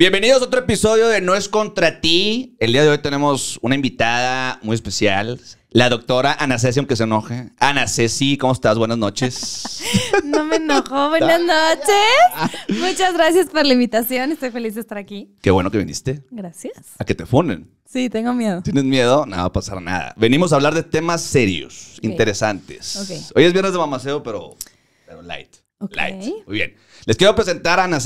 Bienvenidos a otro episodio de No es contra ti. El día de hoy tenemos una invitada muy especial, la doctora Ana Ceci, aunque se enoje. Ana Ceci, ¿cómo estás? Buenas noches. no me enojo, buenas noches. Muchas gracias por la invitación, estoy feliz de estar aquí. Qué bueno que viniste. Gracias. A que te funen. Sí, tengo miedo. ¿Tienes miedo? No va a pasar nada. Venimos a hablar de temas serios, interesantes. Hoy es viernes de mamaceo, pero, light. Light. Muy bien. Les quiero presentar a Ana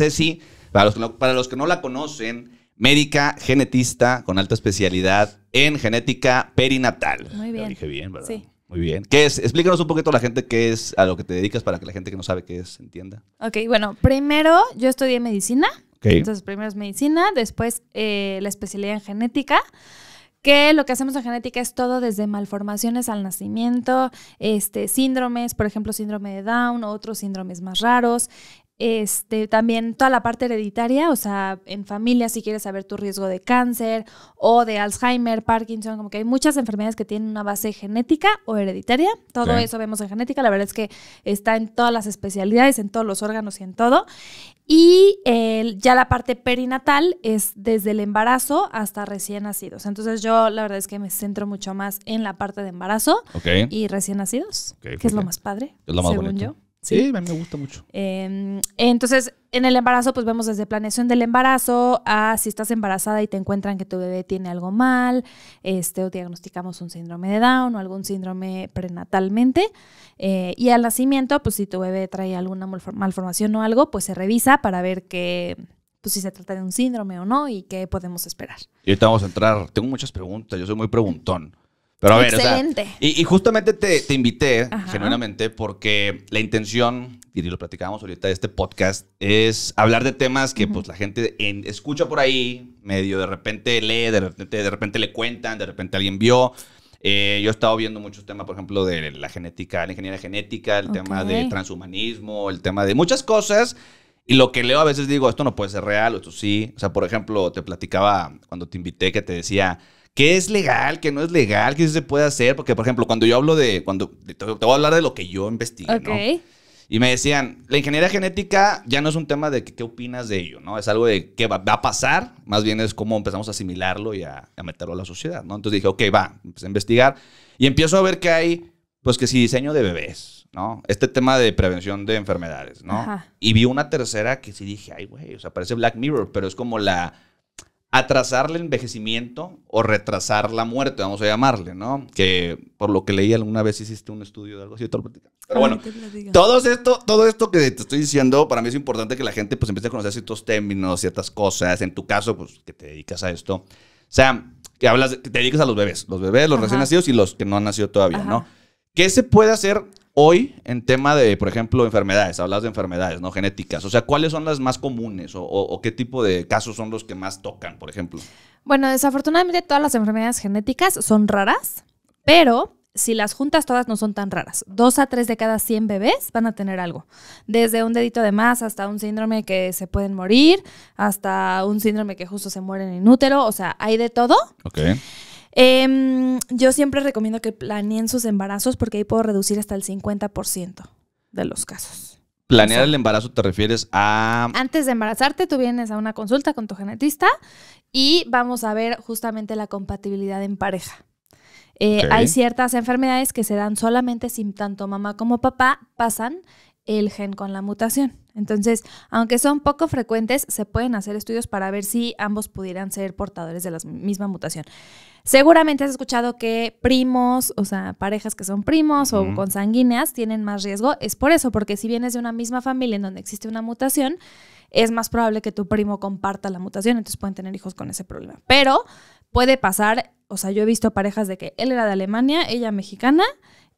para los que no, la conocen, médica genetista con alta especialidad en genética perinatal. Muy bien. Lo dije bien, ¿verdad? Sí. Muy bien. ¿Qué es? Explícanos un poquito a la gente qué es, a lo que te dedicas para que la gente que no sabe qué es entienda. Ok, bueno, primero yo estudié medicina. Entonces, primero es medicina, después eh, la especialidad en genética que lo que hacemos en genética es todo desde malformaciones al nacimiento, este, síndromes, por ejemplo, síndrome de Down, otros síndromes más raros, este, también toda la parte hereditaria, o sea, en familia si quieres saber tu riesgo de cáncer o de Alzheimer, Parkinson, como que hay muchas enfermedades que tienen una base genética o hereditaria. Todo eso vemos en genética, la verdad es que está en todas las especialidades, en todos los órganos y en todo. Y ya la parte perinatal es desde el embarazo hasta recién nacidos. Entonces yo la verdad es que me centro mucho más en la parte de embarazo y recién nacidos, que es lo más padre, según yo. Sí, a mí me gusta mucho. Em, entonces, en el embarazo, pues vemos desde planeación del embarazo a si estás embarazada y te encuentran que tu bebé tiene algo mal, este, o diagnosticamos un síndrome de Down o algún síndrome prenatalmente. Eh, y al nacimiento, pues si tu bebé trae alguna malformación o algo, pues se revisa para ver que, pues, si se trata de un síndrome o no y qué podemos esperar. Y ahorita vamos a entrar. Tengo muchas preguntas, yo soy muy preguntón. Pero a ver, y, justamente te, te invité, genuinamente, porque la intención, y lo platicábamos ahorita de este podcast, es hablar de temas que pues la gente escucha por ahí, medio de repente lee, de repente, de repente le cuentan, de repente alguien vio. Eh, yo he estado viendo muchos temas, por ejemplo, de la genética, la ingeniería genética, el tema de transhumanismo, el tema de muchas cosas. Y lo que leo a veces digo, esto no puede ser real, o esto sí. O sea, por ejemplo, te platicaba cuando te invité que te decía ¿Qué es legal, ¿Qué no es legal, ¿Qué se puede hacer. Porque, por ejemplo, cuando yo hablo de. cuando Te, voy a hablar de lo que yo investigué, Ok. Y me decían, la ingeniería genética ya no es un tema de qué, opinas de ello, ¿no? Es algo de qué va, a pasar, más bien es cómo empezamos a asimilarlo y a, a, meterlo a la sociedad, ¿no? Entonces dije, ok, va, empecé a investigar y empiezo a ver que hay, pues que sí, diseño de bebés, ¿no? Este tema de prevención de enfermedades, ¿no? Ajá. Y vi una tercera que sí dije, ay, güey, o sea, parece Black Mirror, pero es como la atrasar el envejecimiento o retrasar la muerte, vamos a llamarle, ¿no? Que por lo que leí alguna vez hiciste un estudio de algo así, tal vez Pero bueno, todo esto, todo esto que te estoy diciendo, para mí es importante que la gente pues empiece a conocer ciertos términos, ciertas cosas. En tu caso, pues que te dedicas a esto. O sea, que hablas, te dedicas a los bebés, los bebés, los recién nacidos y los que no han nacido todavía, ¿no? ¿Qué se puede hacer Hoy, en tema de, por ejemplo, enfermedades, hablas de enfermedades, ¿no? Genéticas. O sea, ¿cuáles son las más comunes o, qué tipo de casos son los que más tocan, por ejemplo? Bueno, desafortunadamente todas las enfermedades genéticas son raras, pero si las juntas todas no son tan raras. Dos a tres de cada 100 bebés van a tener algo. Desde un dedito de más hasta un síndrome que se pueden morir, hasta un síndrome que justo se mueren en útero. O sea, hay de todo. Ok. Em, yo siempre recomiendo que planeen sus embarazos porque ahí puedo reducir hasta el 50% de los casos. ¿Planear el embarazo te refieres a...? Antes de embarazarte, tú vienes a una consulta con tu genetista y vamos a ver justamente la compatibilidad en pareja. Eh, hay ciertas enfermedades que se dan solamente si tanto mamá como papá pasan el gen con la mutación. Entonces, aunque son poco frecuentes, se pueden hacer estudios para ver si ambos pudieran ser portadores de la misma mutación. Seguramente has escuchado que primos, o sea, parejas que son primos o consanguíneas tienen más riesgo. Es por eso, porque si vienes de una misma familia en donde existe una mutación, es más probable que tu primo comparta la mutación, entonces pueden tener hijos con ese problema. Pero puede pasar, o sea, yo he visto parejas de que él era de Alemania, ella mexicana,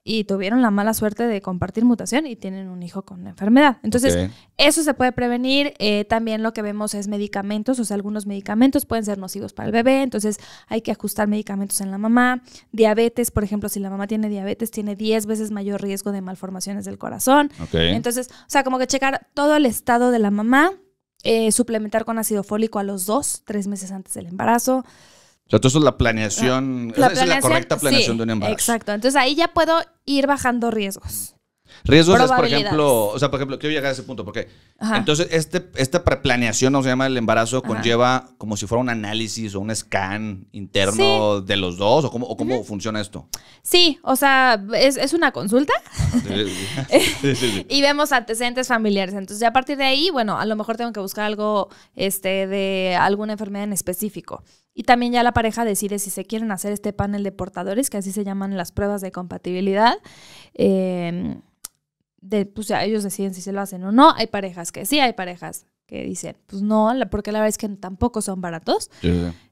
y tuvieron la mala suerte de compartir mutación y tienen un hijo con enfermedad. Entonces, eso se puede prevenir. Eh, también lo que vemos es medicamentos, o sea, algunos medicamentos pueden ser nocivos para el bebé, entonces hay que ajustar medicamentos en la mamá. Diabetes, por ejemplo, si la mamá tiene diabetes, tiene 10 veces mayor riesgo de malformaciones del corazón. Entonces, o sea, como que checar todo el estado de la mamá, eh, suplementar con ácido fólico a los dos, tres meses antes del embarazo. O la planeación, la es la correcta planeación de un embarazo. Exacto. Entonces ahí ya puedo ir bajando riesgos. Riesgos por ejemplo, o sea, por ejemplo, quiero llegar a ese punto, porque entonces este, esta preplaneación, no se llama el embarazo, conlleva como si fuera un análisis o un scan interno de los dos, o cómo, cómo funciona esto. Sí, o sea, es, una consulta y vemos antecedentes familiares. Entonces, ya a partir de ahí, bueno, a lo mejor tengo que buscar algo este, de alguna enfermedad en específico. Y también ya la pareja decide si se quieren hacer este panel de portadores, que así se llaman las pruebas de compatibilidad. Eh, de, pues ya ellos deciden si se lo hacen o no. Hay parejas que sí, hay parejas que dicen, pues no, porque la verdad es que tampoco son baratos.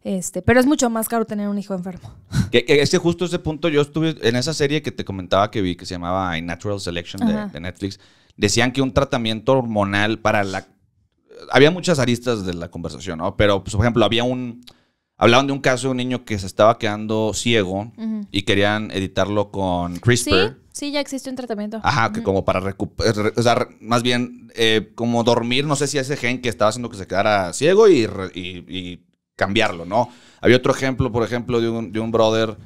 Este, pero es mucho más caro tener un hijo enfermo. Que, es que justo ese punto yo estuve en esa serie que te comentaba que vi que se llamaba Natural Selection de, Netflix. Decían que un tratamiento hormonal para la había muchas aristas de la conversación, ¿no? Pero pues, por ejemplo, había un hablaban de un caso de un niño que se estaba quedando ciego y querían editarlo con CRISPR. Sí, ya existe un tratamiento. Ajá, que como para recuperar, eh, o sea, más bien eh, como dormir, no sé si ese gen que estaba haciendo que se quedara ciego y, cambiarlo, ¿no? Había otro ejemplo, por ejemplo, de un, brother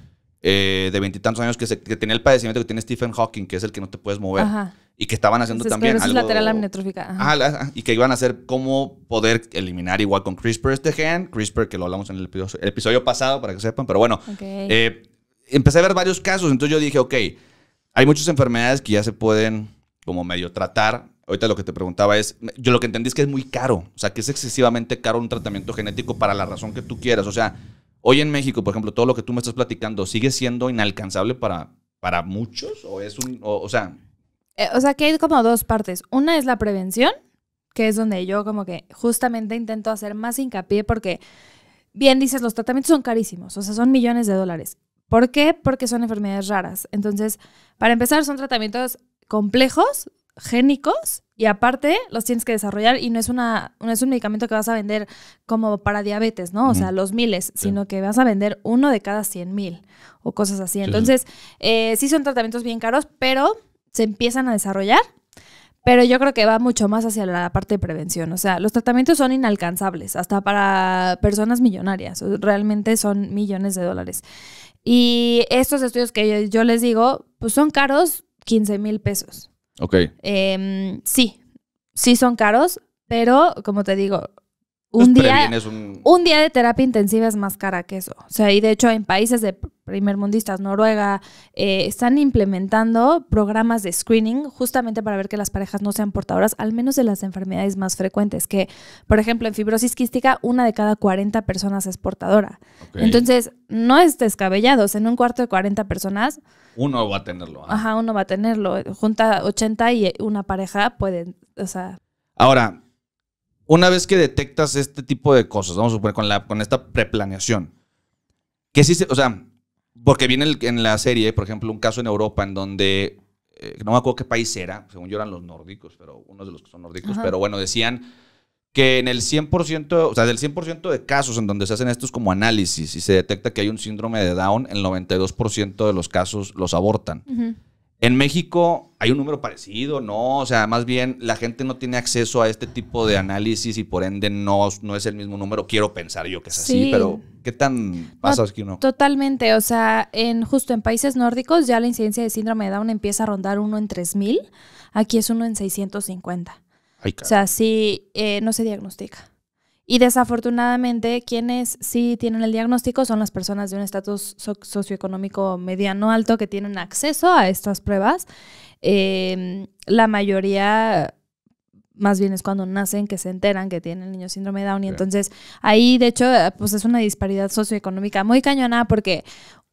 eh, de veintitantos años que, se, tenía el padecimiento que tiene Stephen Hawking, que es el que no te puedes mover. Ajá. Y que estaban haciendo también algo... lateral amniotrófica. Ajá. y que iban a hacer cómo poder eliminar igual con CRISPR este gen. CRISPR, que lo hablamos en el episodio, pasado, para que sepan. Pero bueno, empecé a ver varios casos. Entonces yo dije, ok hay muchas enfermedades que ya se pueden como medio tratar. Ahorita lo que te preguntaba es, yo lo que entendí es que es muy caro, o sea, que es excesivamente caro un tratamiento genético para la razón que tú quieras. O sea, hoy en México, por ejemplo, todo lo que tú me estás platicando sigue siendo inalcanzable para, para muchos o es un, o, sea... Eh, o sea, que hay como dos partes. Una es la prevención, que es donde yo como que justamente intento hacer más hincapié porque, bien dices, los tratamientos son carísimos, o sea, son millones de dólares. ¿Por qué? Porque son enfermedades raras. Entonces, para empezar, son tratamientos complejos, génicos, y aparte los tienes que desarrollar y no es, una, es un medicamento que vas a vender como para diabetes, ¿no? O sea, los miles, sino que vas a vender uno de cada 100 mil o cosas así. Entonces, eh, sí son tratamientos bien caros, pero se empiezan a desarrollar. Pero yo creo que va mucho más hacia la parte de prevención. O sea, los tratamientos son inalcanzables, hasta para personas millonarias. Realmente son millones de dólares. Y estos estudios que yo, les digo, pues son caros 15 mil pesos. Ok. Em, sí, sí son caros, pero como te digo, pues un, día, un... día de terapia intensiva es más cara que eso. O sea, y de hecho en países de primer mundistas, Noruega, eh, están implementando programas de screening justamente para ver que las parejas no sean portadoras, al menos de las enfermedades más frecuentes, que por ejemplo en fibrosis quística una de cada 40 personas es portadora. Entonces, no es descabellado, en un cuarto de 40 personas... Uno va a tenerlo. ¿ah? Ajá, uno va a tenerlo. Junta 80 y una pareja puede, o sea... Ahora, una vez que detectas este tipo de cosas, vamos a suponer, con, la, con esta preplaneación, que sí, o sea, porque viene en la serie, por ejemplo, un caso en Europa en donde, eh, no me acuerdo qué país era, según yo eran los nórdicos, pero uno de los que son nórdicos, pero bueno, decían que en el 100%, o sea, del 100% de casos en donde se hacen estos como análisis y se detecta que hay un síndrome de Down, el 92% de los casos los abortan. En México hay un número parecido, ¿no? O sea, más bien la gente no tiene acceso a este tipo de análisis y por ende no, es el mismo número. Quiero pensar yo que es así, pero ¿qué tan pasa que uno? Totalmente, o sea, en justo en países nórdicos ya la incidencia de síndrome de Down empieza a rondar uno en 3000, aquí es uno en 650. o sea, sí, eh, no se diagnostica. Y desafortunadamente, quienes sí tienen el diagnóstico son las personas de un estatus socioeconómico mediano alto que tienen acceso a estas pruebas. Em, la mayoría, más bien es cuando nacen que se enteran que tienen niño síndrome Down. Y entonces ahí, de hecho, pues es una disparidad socioeconómica muy cañona porque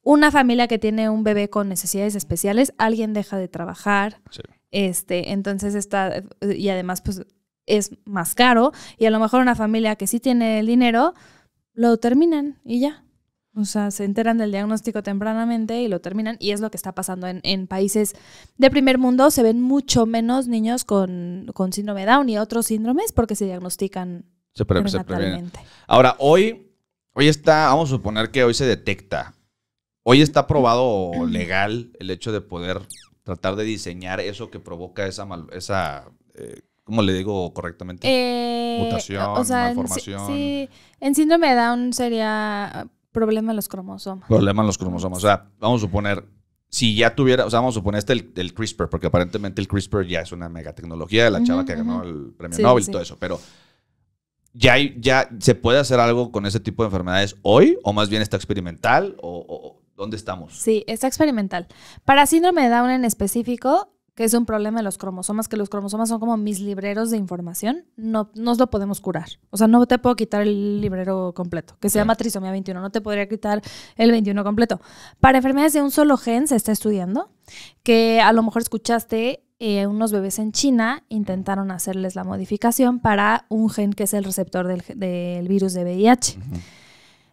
una familia que tiene un bebé con necesidades especiales, alguien deja de trabajar. Este, entonces está, y además, pues es más caro y a lo mejor una familia que sí tiene el dinero lo terminan y ya. O sea, se enteran del diagnóstico tempranamente y lo terminan y es lo que está pasando en, en países de primer mundo. Se ven mucho menos niños con, síndrome Down y otros síndromes porque se diagnostican Ahora, hoy, hoy está, vamos a suponer que hoy se detecta. Hoy está probado legal el hecho de poder tratar de diseñar eso que provoca esa, mal esa eh, ¿Cómo le digo correctamente? Eh, Mutación, sí, en síndrome de Down sería ah, problema en los cromosomas. Problema en los cromosomas. O sea, vamos a suponer, si ya tuviera, o sea, vamos a suponer este el, CRISPR, porque aparentemente el CRISPR ya es una mega tecnología, la chava que ganó el premio Nobel y todo eso, pero ya, ya se puede hacer algo con ese tipo de enfermedades hoy, o más bien está experimental, o, o ¿Dónde estamos? Sí, está experimental. Para síndrome de Down en específico, que es un problema de los cromosomas, que los cromosomas son como mis libreros de información, no nos lo podemos curar. O sea, no te puedo quitar el librero completo, que se llama trisomía 21, no te podría quitar el 21 completo. Para enfermedades de un solo gen se está estudiando, que a lo mejor escuchaste, eh, unos bebés en China intentaron hacerles la modificación para un gen que es el receptor del, virus de VIH.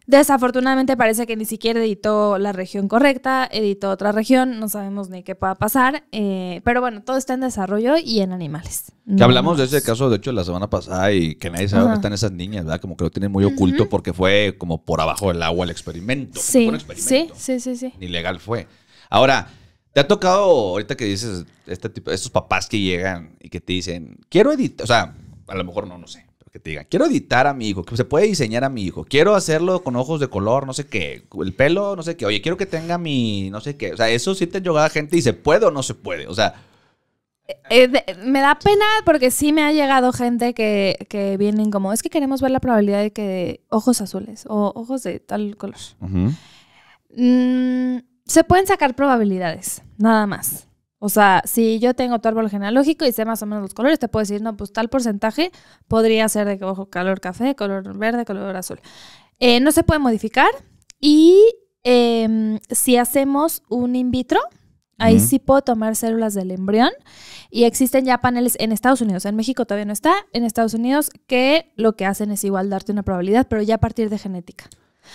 Desafortunadamente parece que ni siquiera editó la región correcta, editó otra región, no sabemos ni qué pueda pasar, eh, pero bueno, todo está en desarrollo y en animales. hablamos de ese caso, de hecho, la semana pasada y que nadie sabe dónde están esas niñas, ¿verdad? Como que lo tienen muy oculto porque fue como por abajo del agua el experimento. Sí, sí, sí, sí, sí. Ilegal fue. Ahora, ¿te ha tocado, ahorita que dices, este tipo, estos papás que llegan y que te dicen, quiero editar, o sea, a lo mejor no, no sé, que te digan, quiero editar a mi hijo, que se puede diseñar a mi hijo, quiero hacerlo con ojos de color, no sé qué, el pelo, no sé qué, oye, quiero que tenga mi, no sé qué. O sea, eso sí te llega a gente y se puede o no se puede? O sea... Eh, eh, me da pena porque sí me ha llegado gente que, que, vienen como, es que queremos ver la probabilidad de que ojos azules o ojos de tal color. Mm, se pueden sacar probabilidades, nada más. O sea, si yo tengo tu árbol genealógico y sé más o menos los colores, te puedo decir, no, pues tal porcentaje podría ser de ojo, color café, color verde, color azul. Eh, no se puede modificar. Y em, si hacemos un in vitro, ahí sí puedo tomar células del embrión. Y existen ya paneles en Estados Unidos. En México todavía no está. En Estados Unidos, que lo que hacen es igual darte una probabilidad, pero ya a partir de genética.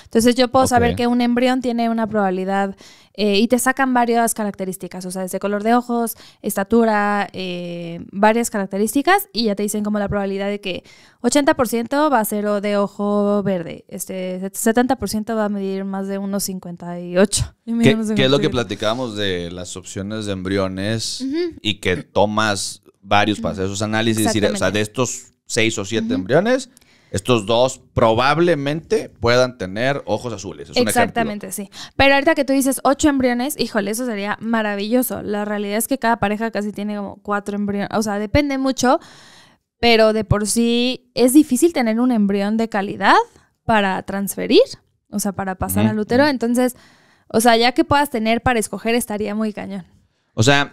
Entonces yo puedo saber que un embrión tiene una probabilidad eh, y te sacan varias características, o sea, desde color de ojos, estatura, eh, varias características, y ya te dicen como la probabilidad de que 80% va a ser de ojo verde, este 70% va a medir más de 1,58. ¿Qué, es lo que platicábamos de las opciones de embriones y que tomas varios para hacer esos análisis? Decir, o sea, de estos seis o siete embriones, estos dos probablemente puedan tener ojos azules. Exactamente, sí. Pero ahorita que tú dices ocho embriones, híjole, eso sería maravilloso. La realidad es que cada pareja casi tiene como cuatro embriones. O sea, depende mucho, pero de por sí es difícil tener un embrión de calidad para transferir, o sea, para pasar al útero. Entonces, o sea, ya que puedas tener para escoger estaría muy cañón. O sea,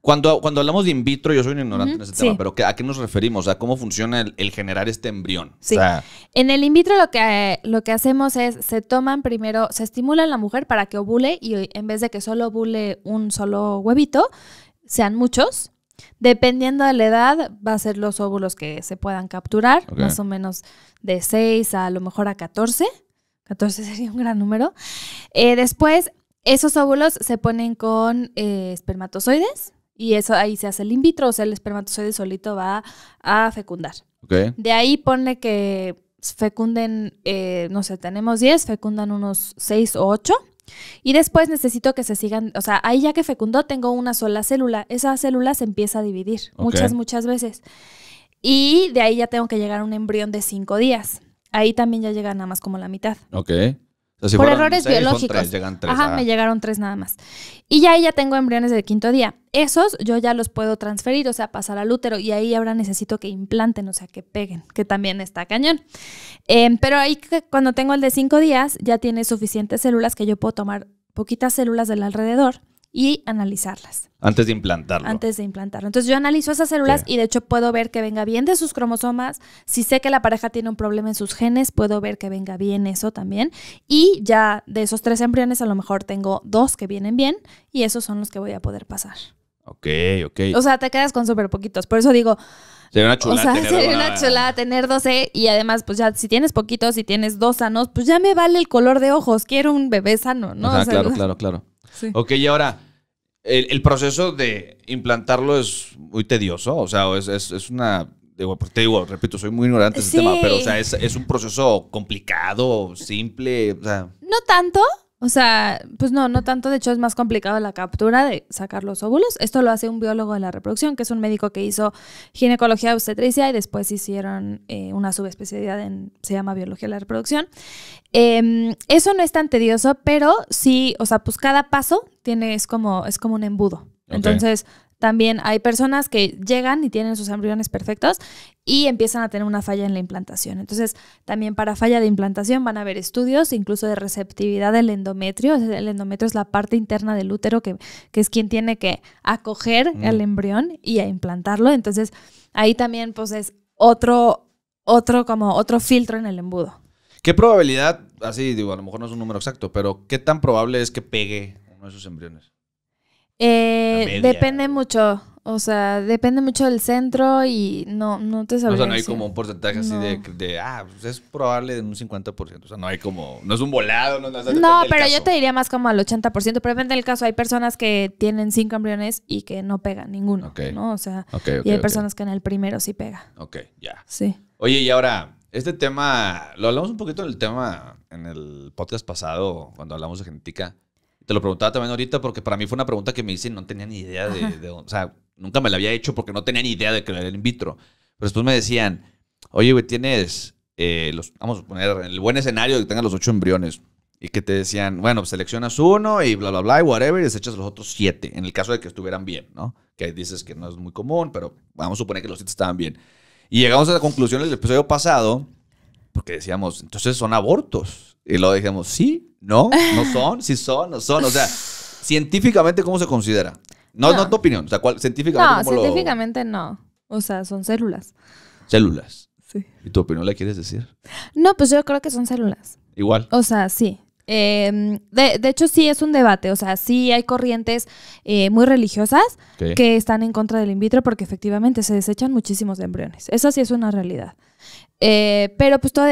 cuando, cuando hablamos de in vitro, yo soy un ignorante en ese tema, pero ¿a qué nos referimos? ¿A cómo funciona el, generar este embrión? en el in vitro lo que, lo que hacemos es, se toman primero, se estimula a la mujer para que ovule y en vez de que solo ovule un solo huevito, sean muchos. Dependiendo de la edad, va a ser los óvulos que se puedan capturar, más o menos de 6 a, lo mejor a 14. 14 sería un gran número. Eh, después, esos óvulos se ponen con eh, espermatozoides y eso ahí se hace el in vitro, o sea, el espermatozoide solito va a fecundar. De ahí pone que fecunden, eh, no sé, tenemos 10, fecundan unos 6 o 8. Y después necesito que se sigan, o sea, ahí ya que fecundó tengo una sola célula. Esa célula se empieza a dividir muchas, muchas veces. Y de ahí ya tengo que llegar a un embrión de 5 días. Ahí también ya llega nada más como la mitad. Ok por errores biológicos. Ajá, ah. me llegaron tres nada más. Y ya ahí ya tengo embriones del quinto día. Esos yo ya los puedo transferir, o sea, pasar al útero y ahí ahora necesito que implanten, o sea, que peguen, que también está cañón. Em, pero ahí cuando tengo el de cinco días ya tiene suficientes células que yo puedo tomar poquitas células del alrededor y analizarlas. Antes de implantarlo. Antes de implantarlo. Entonces yo analizo esas células y de hecho puedo ver que venga bien de sus cromosomas. Si sé que la pareja tiene un problema en sus genes, puedo ver que venga bien eso también. Y ya de esos tres embriones a lo mejor tengo dos que vienen bien y esos son los que voy a poder pasar. Ok, ok. O sea, te quedas con súper poquitos. Por eso digo... Sería una chulada. O sea, tener sería una, chulada tener 12 y además, pues ya, si tienes poquitos, si tienes dos sanos, pues ya me vale el color de ojos. Quiero un bebé sano, ¿no? claro, claro, claro. Ok, y ahora, el, proceso de implantarlo es muy tedioso, o sea, es, una... Pues, te digo, repito, soy muy ignorante de este tema, pero o sea, es, es un proceso complicado, simple, No tanto, o sea, pues no, no tanto. De hecho, es más complicado la captura de sacar los óvulos. Esto lo hace un biólogo de la reproducción, que es un médico que hizo ginecología obstetricia y después hicieron eh, una subespecialidad en, se llama biología de la reproducción. Em, eso no es tan tedioso, pero sí, o sea, pues cada paso tiene, es como, es como un embudo. Entonces, también hay personas que llegan y tienen sus embriones perfectos y empiezan a tener una falla en la implantación. Entonces, también para falla de implantación van a haber estudios, incluso de receptividad del endometrio. El endometrio es la parte interna del útero que, es quien tiene que acoger al mm. embrión y a implantarlo. Entonces, ahí también pues es otro, otro, como otro filtro en el embudo. ¿Qué probabilidad, así digo, a lo mejor no es un número exacto, pero qué tan probable es que pegue uno de esos embriones? Eh, depende mucho. O sea, depende mucho del centro y no, no te sabes. O sea, no hay como un porcentaje así de, ah, pues, es probable de un 50%. O sea, no hay como, no es un volado, no, no pero yo te diría más como al 80%. Pero depende del caso, hay personas que tienen cinco embriones y que no pegan ninguno, ¿no? O sea, y hay personas que en el primero sí pega. Ok, ya. Sí. Oye, y ahora, este tema, lo hablamos un poquito del tema en el podcast pasado, cuando hablamos de genética te lo preguntaba también ahorita porque para mí fue una pregunta que me hice no tenía ni idea de, O sea, nunca me la había hecho porque no tenía ni idea de que era in vitro. Pero después me decían, oye, güey, tienes. Eh, los, vamos a poner el buen escenario de que tengas los ocho embriones. Y que te decían, bueno, pues, seleccionas uno y bla, bla, bla, y whatever, y desechas los otros siete. En el caso de que estuvieran bien, ¿no? Que dices que no es muy común, pero vamos a suponer que los siete estaban bien. Y llegamos a la conclusión del episodio pasado, porque decíamos, entonces son abortos. Y luego dijimos, sí, ¿No? ¿No son? ¿Sí son? ¿No son? O sea, científicamente, ¿cómo se considera? No, no, tu opinión. O sea, ¿cuál, científicamente. No, cómo científicamente lo... no. O sea, son células. Células. Sí. ¿Y tu opinión la quieres decir? No, pues yo creo que son células. Igual. O sea, sí. Em, de, hecho, sí es un debate. O sea, sí hay corrientes eh, muy religiosas que están en contra del in vitro porque efectivamente se desechan muchísimos embriones. Eso sí es una realidad. Eh, pero pues todo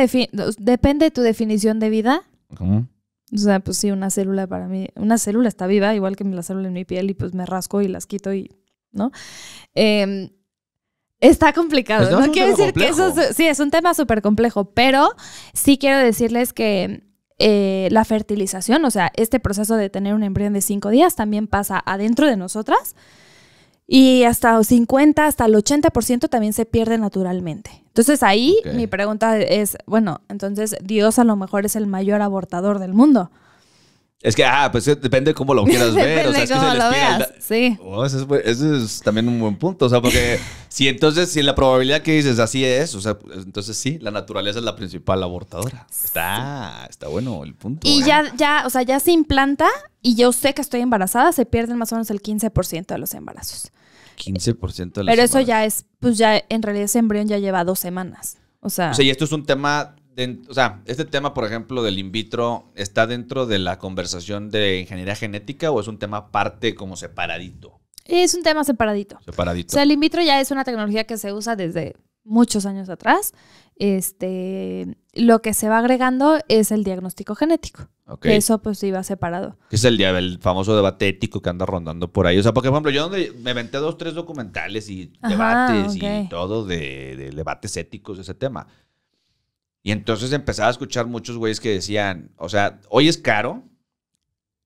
depende de tu definición de vida. Ajá. O sea, pues sí, una célula para mí, una célula está viva, igual que la célula en mi piel, y pues me rasco y las quito y, ¿no? Em, está complicado. Pues no quiero decir que eso sí, es un tema súper complejo, pero sí quiero decirles que eh, la fertilización, o sea, este proceso de tener un embrión de cinco días también pasa adentro de nosotras y hasta el 50, hasta el 80% también se pierde naturalmente. Entonces ahí mi pregunta es, bueno, entonces Dios a lo mejor es el mayor abortador del mundo. Es que, ah, pues depende de cómo lo quieras ver. o sea, es que se veas, Sí. Oh, Ese es, también un buen punto. O sea, porque si entonces, si la probabilidad que dices así es, o sea, pues, entonces sí, la naturaleza es la principal abortadora. Está, está bueno el punto. Y ¿eh? ya, ya, o sea, ya se implanta y yo sé que estoy embarazada, se pierden más o menos el 15% de los embarazos. 15% de la Pero eso ya es, pues ya en realidad ese embrión ya lleva dos semanas. O sea. O y esto es un tema. o sea, este tema, por ejemplo, del in vitro, ¿está dentro de la conversación de ingeniería genética o es un tema parte como separadito? Es un tema separadito. Separadito. O sea, el in vitro ya es una tecnología que se usa desde muchos años atrás este, lo que se va agregando es el diagnóstico genético. Eso pues iba separado. es el, famoso debate ético que anda rondando por ahí. O sea, porque por ejemplo, yo me inventé dos, tres documentales y debates y todo de, de, debates éticos de ese tema. Y entonces empezaba a escuchar muchos güeyes que decían, o sea, hoy es caro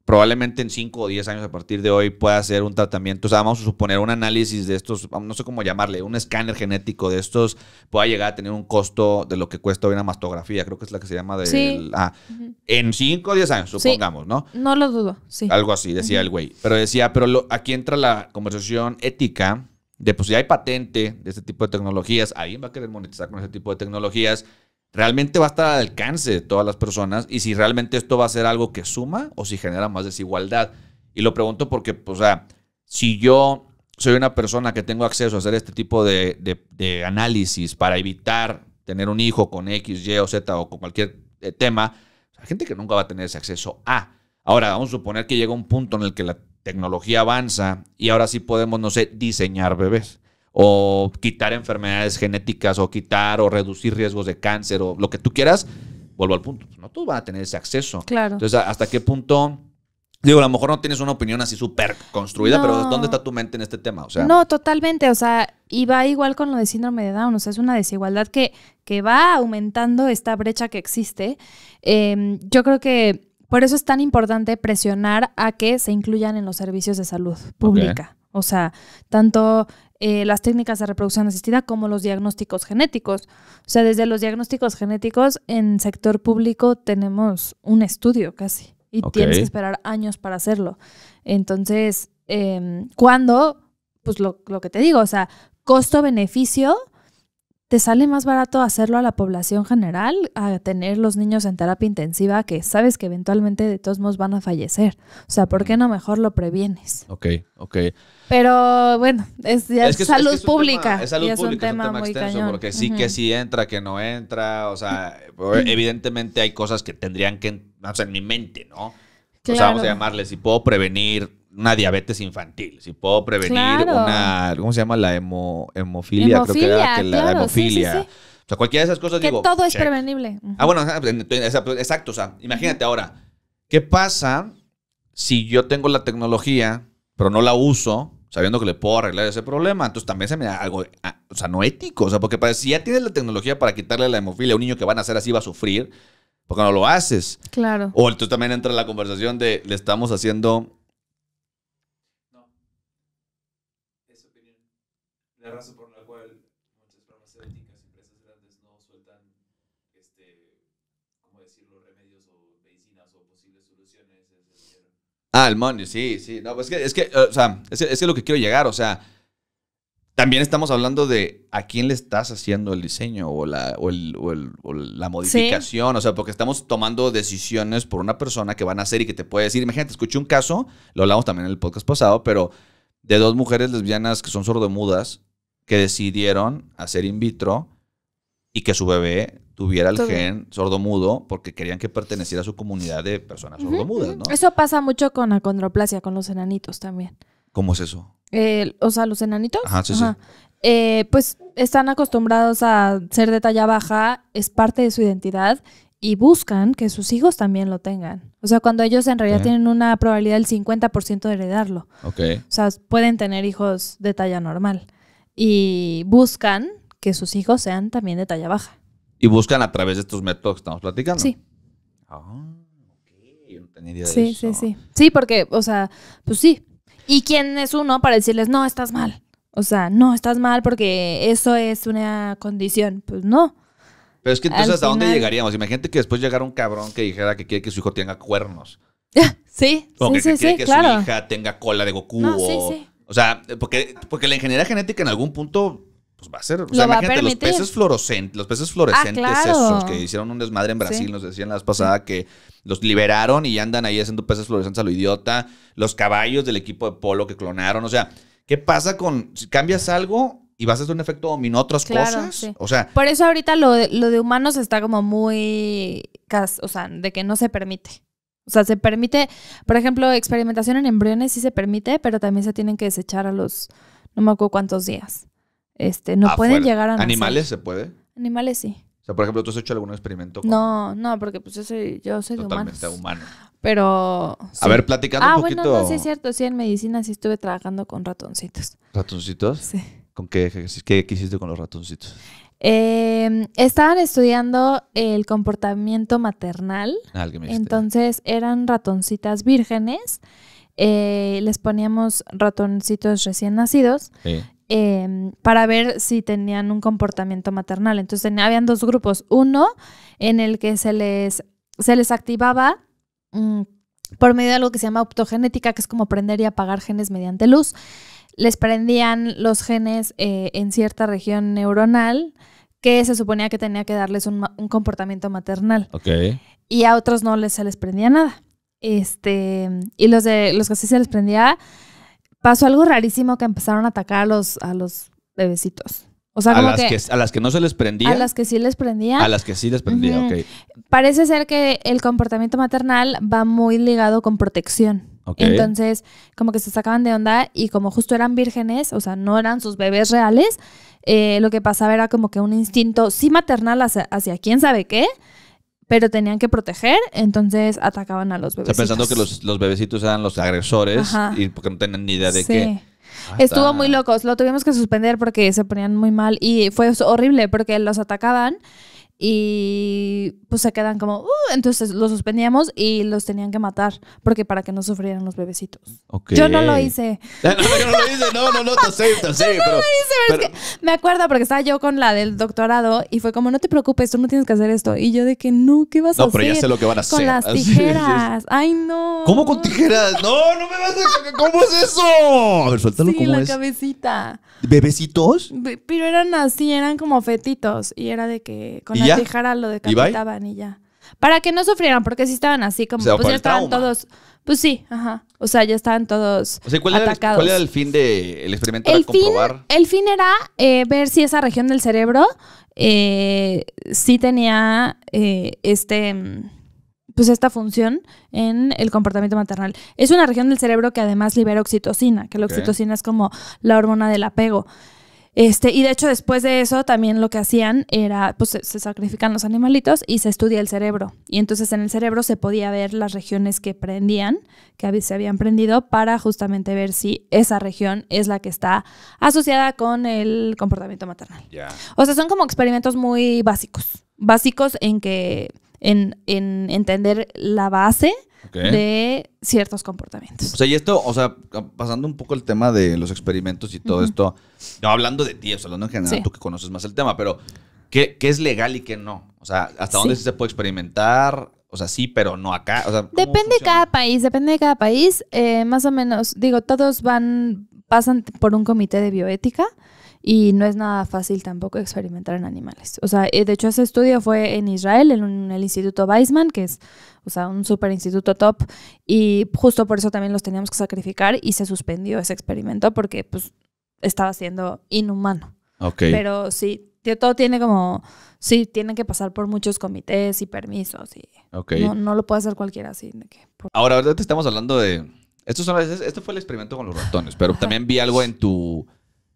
probablemente en 5 o 10 años a partir de hoy pueda hacer un tratamiento, o sea, vamos a suponer un análisis de estos, no sé cómo llamarle, un escáner genético de estos pueda llegar a tener un costo de lo que cuesta hoy una mastografía, creo que es la que se llama de... Ah, en 5 o 10 años, supongamos, ¿no? No lo dudo, sí. Algo así, decía el güey. Pero decía, pero aquí entra la conversación ética de pues si hay patente de este tipo de tecnologías, alguien va a querer monetizar con ese tipo de tecnologías realmente va a estar al alcance de todas las personas y si realmente esto va a ser algo que suma o si genera más desigualdad. Y lo pregunto porque, pues, o sea, si yo soy una persona que tengo acceso a hacer este tipo de, de análisis para evitar tener un hijo con X, Y o Z o con cualquier eh, tema, pues, hay gente que nunca va a tener ese acceso a. Ahora, vamos a suponer que llega un punto en el que la tecnología avanza y ahora sí podemos, no sé, diseñar bebés o quitar enfermedades genéticas o quitar o reducir riesgos de cáncer o lo que tú quieras, vuelvo al punto, no tú vas a tener ese acceso. Claro. Entonces, ¿hasta qué punto? Digo, a lo mejor no tienes una opinión así súper construida, pero ¿dónde está tu mente en este tema? O sea, no, totalmente. O sea, y va igual con lo de síndrome de Down. O sea, es una desigualdad que, que va aumentando esta brecha que existe. Em, yo creo que por eso es tan importante presionar a que se incluyan en los servicios de salud pública. O sea, tanto eh, las técnicas de reproducción asistida como los diagnósticos genéticos. O sea, desde los diagnósticos genéticos en sector público tenemos un estudio casi y tienes que esperar años para hacerlo. Entonces, eh, ¿cuándo? Pues lo, lo, que te digo, o sea, costo-beneficio te sale más barato hacerlo a la población general, a tener los niños en terapia intensiva que sabes que eventualmente de todos modos van a fallecer. O sea, ¿por qué no mejor lo previenes? Ok, ok. Pero bueno, es, salud pública. es salud pública, es un tema, porque sí que sí entra, que no entra. O sea, evidentemente hay cosas que tendrían que, o sea, en mi mente, ¿no? O sea, vamos a llamarle, si puedo prevenir una diabetes infantil, si puedo prevenir una, ¿cómo se llama? La hemofilia, creo que era la hemofilia. O sea, cualquiera de esas cosas que todo es prevenible. Ah, bueno, pues, exacto, o sea, imagínate ahora, ¿qué pasa si yo tengo la tecnología, pero no la uso? Sabiendo que le puedo arreglar ese problema. Entonces también se me da algo, ah, o sea, no ético. O sea, porque si ya tienes la tecnología para quitarle la hemofilia a un niño que van a hacer así va a sufrir, porque no lo haces. Claro. O entonces también entra la conversación de le estamos haciendo Ah, el money, sí, sí. No, pues es que, es o sea, es, es lo que quiero llegar, o sea, también estamos hablando de a quién le estás haciendo el diseño o la, la modificación. O sea, porque estamos tomando decisiones por una persona que van a hacer y que te puede decir. Imagínate, escuché un caso, lo hablamos también en el podcast pasado, pero de dos mujeres lesbianas que son sordomudas que decidieron hacer in vitro y que su bebé tuviera el gen sordomudo porque querían que perteneciera a su comunidad de personas sordomudas, ¿no? Eso pasa mucho con la con los enanitos también. ¿Cómo es eso? Eh, o sea, los enanitos. sí, sí. Eh, pues están acostumbrados a ser de talla baja, es parte de su identidad y buscan que sus hijos también lo tengan. O sea, cuando ellos en realidad tienen una probabilidad del 50% de heredarlo. O sea, pueden tener hijos de talla normal y buscan que sus hijos sean también de talla baja. Y buscan a través de estos métodos que estamos platicando. Sí. Ah, ok. Yo no tenía idea de eso. Sí, sí, sí. Sí, porque, o sea, pues sí. ¿Y quién es uno para decirles, no, estás mal? O sea, no, estás mal porque eso es una condición. Pues no. Pero es que entonces, ¿hasta dónde llegaríamos? Imagínate que después llegara un cabrón que dijera que quiere que su hijo tenga cuernos. sí, o sí, sí, que quiere que su hija tenga cola de Goku. o, o sea, porque, porque la ingeniería genética en algún punto pues va a ser. O sea, imagínate, los peces fluorescentes, los peces ah, fluorescentes esos que hicieron un desmadre en Brasil, nos decían la vez pasada que los liberaron y andan ahí haciendo peces fluorescentes a lo idiota. Los caballos del equipo de polo que clonaron. O sea, ¿qué pasa con. Si cambias algo y vas a hacer un efecto dominó otras cosas? O sea. Por eso ahorita lo de, lo de humanos está como muy. O sea, de que no se permite. O sea, se permite, por ejemplo, experimentación en embriones sí se permite, pero también se tienen que desechar a los, no me acuerdo cuántos días. Este, no ah, pueden llegar a ¿Animales se puede? Animales sí. O sea, por ejemplo, ¿tú has hecho algún experimento? Con... No, no, porque pues yo soy, yo soy de humano. Pero. A ver, platicando ah, un poquito. Ah, bueno, no, sí es cierto. Sí, en medicina sí estuve trabajando con ratoncitos. ¿Ratoncitos? Sí. ¿Con qué, qué, qué hiciste con los ratoncitos? Em, estaban estudiando el comportamiento maternal. Ah, entonces eran ratoncitas vírgenes. Eh, les poníamos ratoncitos recién nacidos sí. Em, para ver si tenían un comportamiento maternal. Entonces habían dos grupos. Uno en el que se les, se les activaba mm, por medio de algo que se llama optogenética, que es como prender y apagar genes mediante luz. Les prendían los genes eh, en cierta región neuronal que se suponía que tenía que darles un, un comportamiento maternal. Okay. Y a otros no les, se les prendía nada. Este, y los, de, los que sí se les prendía pasó algo rarísimo que empezaron a atacar a los, a los bebecitos. O sea, a, las que, a las que no se les prendía. A las que sí les prendía. A las que sí les prendía, ok. Parece ser que el comportamiento maternal va muy ligado con protección. Entonces, como que se sacaban de onda y como justo eran vírgenes, o sea, no eran sus bebés reales, eh, lo que pasaba era como que un instinto, sí maternal hacia, hacia quién sabe qué, pero tenían que proteger, entonces atacaban a los bebés. O pensando que los, los, bebecitos eran los agresores y porque no tenían ni idea de qué. Ah, Estuvo muy locos, lo tuvimos que suspender porque se ponían muy mal y fue horrible porque los atacaban y pues se quedan como, uh, entonces los suspendíamos y los tenían que matar porque para que no sufrieran los bebecitos. Yo no lo hice. No, no, no lo hice, no, no, no, te safe, te safe, pero, no lo hice, me acuerdo porque estaba yo con la del doctorado y fue como, no te preocupes, tú no tienes que hacer esto. Y yo de que, no, ¿qué vas a hacer? No, pero ya sé lo que van a hacer. Con las tijeras. Ay, no. ¿Cómo con tijeras? No, no me vas a... ¿Cómo es eso? A ver, suéltalo, sí, la cabecita. ¿Bebecitos? pero eran así, eran como fetitos. Y era de que con la lo de ¿Y, ya. Para que no sufrieran, porque sí estaban así, como pues ya estaban todos. Pues sí, ajá. O sea, ya estaban todos atacados. ¿Cuál era el fin del de, experimento? El, fin, comprobar? el fin era eh, ver si esa región del cerebro eh, sí tenía eh, este mm, pues esta función en el comportamiento maternal. Es una región del cerebro que además libera oxitocina, que la oxitocina es como la hormona del apego. Este, y de hecho, después de eso, también lo que hacían era, pues se, sacrifican los animalitos y se estudia el cerebro. Y entonces en el cerebro se podía ver las regiones que prendían, que se habían prendido, para justamente ver si esa región es la que está asociada con el comportamiento maternal. O sea, son como experimentos muy básicos. Básicos en que en, entender la base de ciertos comportamientos. O sea, y esto, o sea, pasando un poco el tema de los experimentos y todo esto, no hablando de ti, o sea, hablando en general, tú que conoces más el tema, pero ¿qué, ¿qué, es legal y qué no? O sea, ¿hasta dónde se puede experimentar? O sea, sí, pero no acá. depende de cada país, depende de cada país. Eh, más o menos, digo, todos van, pasan por un comité de bioética y no es nada fácil tampoco experimentar en animales. O sea, eh, de hecho ese estudio fue en Israel, en, el Instituto Weizmann, que es o sea, un super instituto top, y justo por eso también los teníamos que sacrificar y se suspendió ese experimento porque pues estaba siendo inhumano. Okay. Pero sí, todo tiene como, sí, tienen que pasar por muchos comités y permisos y no, lo puede hacer cualquiera así. Ahora, ahorita te estamos hablando de, son, esto fue el experimento con los ratones, pero también vi algo en tu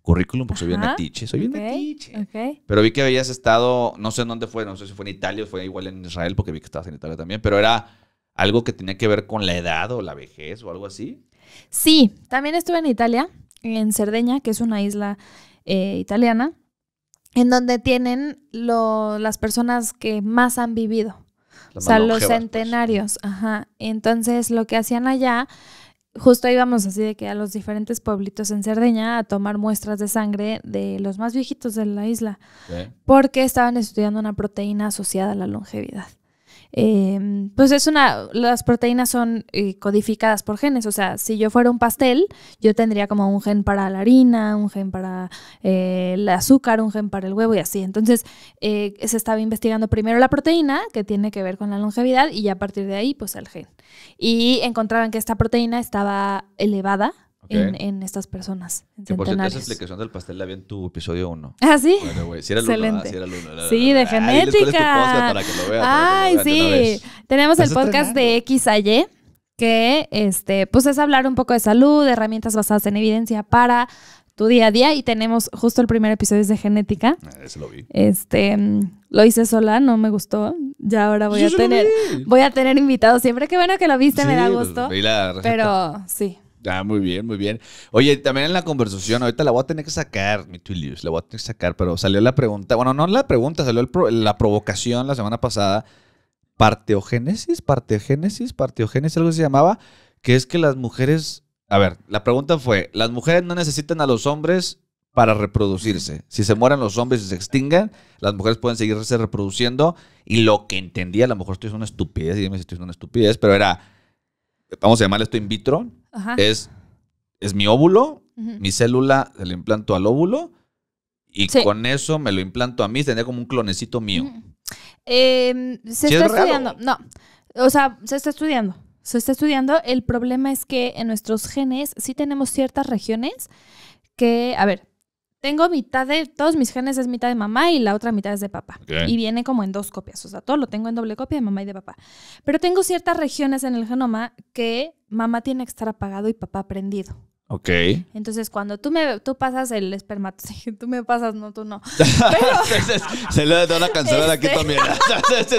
currículum porque soy bien metiche, soy bien okay, Pero vi que habías estado, no sé en dónde fue, no sé si fue en Italia o fue igual en Israel porque vi que estabas en Italia también, pero era algo que tenía que ver con la edad o la vejez o algo así. Sí, también estuve en Italia, en Cerdeña, que es una isla eh, italiana, en donde tienen las personas que más han vivido. o sea, los pues. centenarios, ajá. Entonces, lo que hacían allá justo íbamos así de que a los diferentes pueblitos en Cerdeña a tomar muestras de sangre de los más viejitos de la isla, porque estaban estudiando una proteína asociada a la longevidad. Em, pues es una, las proteínas son eh, codificadas por genes, o sea, si yo fuera un pastel, yo tendría como un gen para la harina, un gen para eh, el azúcar, un gen para el huevo y así. Entonces, eh, se estaba investigando primero la proteína, que tiene que ver con la longevidad, y a partir de ahí, pues el gen. Y encontraban que esta proteína estaba elevada en, estas personas. En que por esa explicación del pastel la vi en tu episodio 1. Ah, sí. Bueno, güey, si era ah, Excelente. Luna, si era luna, sí, de genética. Ay, sí. Tenemos el podcast de X a Y que este, pues es hablar un poco de salud, de herramientas basadas en evidencia para tu día a día. Y tenemos justo el primer episodio es de genética. Ah, ese lo vi. Este lo hice sola, no me gustó. Ya ahora voy a tener, voy a tener invitados. Siempre que bueno que lo viste, me da gusto. pero sí, Ah, muy bien, muy bien. Oye, también en la conversación, ahorita la voy a tener que sacar, mi Twilius, la voy a tener que sacar, pero salió la pregunta, bueno, no la pregunta, salió la provocación la semana pasada, parteogénesis, parteogénesis, parteogénesis, algo se llamaba, que es que las mujeres, a ver, la pregunta fue, las mujeres no necesitan a los hombres para reproducirse. Si se mueren los hombres y se extingan, las mujeres pueden seguirse reproduciendo. Y lo que entendía, a lo mejor estoy es una estupidez, y dime si estoy es una estupidez, pero era vamos a llamar esto in vitro, es, es mi óvulo, mi célula le implanto al óvulo y con eso me lo implanto a mí, tendría como un clonecito mío. Em, se está estudiando, no, o sea, se está estudiando. Se está estudiando. El problema es que en nuestros genes sí tenemos ciertas regiones que, a ver, tengo mitad de, todos mis genes es mitad de mamá y la otra mitad es de papá. Y viene como en dos copias, o sea, todo lo tengo en doble copia de mamá y de papá. Pero tengo ciertas regiones en el genoma que mamá tiene que estar apagado y papá prendido. Ok. Entonces, cuando tú me tú pasas el espermatozoide, tú me pasas, no, tú no. se lo este. te van a cancelar aquí también.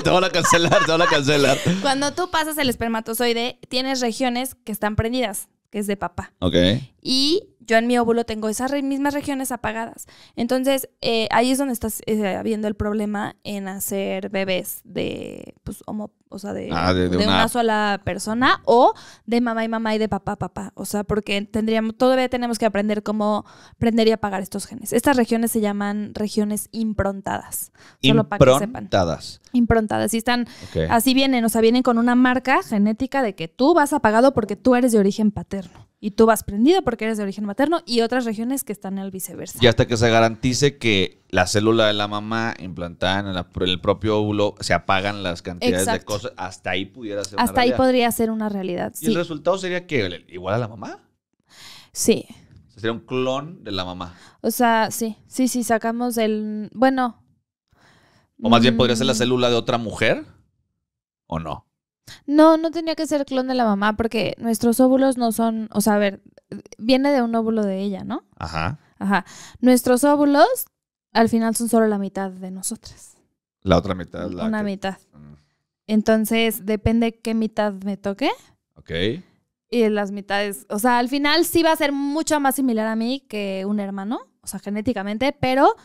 te van a cancelar, te van a cancelar. Cuando tú pasas el espermatozoide, tienes regiones que están prendidas, que es de papá. Ok. Y yo en mi óvulo tengo esas mismas regiones apagadas. Entonces, eh, ahí es donde estás eh, habiendo el problema en hacer bebés de, pues, homo, o sea, de, ah, una... sola persona o de mamá y mamá y de papá, papá. O sea, porque tendríamos, todavía tenemos que aprender cómo prender y apagar estos genes. Estas regiones se llaman regiones improntadas. Improntadas. Improntadas. Y están, así vienen, o sea, vienen con una marca genética de que tú vas apagado porque tú eres de origen paterno y tú vas prendido porque eres de origen materno y otras regiones que están al viceversa. Y hasta que se garantice que la célula de la mamá implantada en, el propio óvulo se apagan las cantidades de cosas, hasta ahí pudiera ser hasta ahí podría ser una realidad. Y el resultado sería que igual a la mamá. Sí. sería un clon de la mamá. O sea, sí, sí, sí, sacamos el bueno. O más bien podría ser la mm. célula de otra mujer o no. No, no tenía que ser clon de la mamá porque nuestros óvulos no son, o sea, a ver, viene de un óvulo de ella, ¿no? Ajá. Ajá. Nuestros óvulos al final son solo la mitad de nosotras. La otra mitad. La Una mitad. Mm. Entonces, depende qué mitad me toque. Ok. Y las mitades, o sea, al final sí va a ser mucho más similar a mí que un hermano, o sea, genéticamente, pero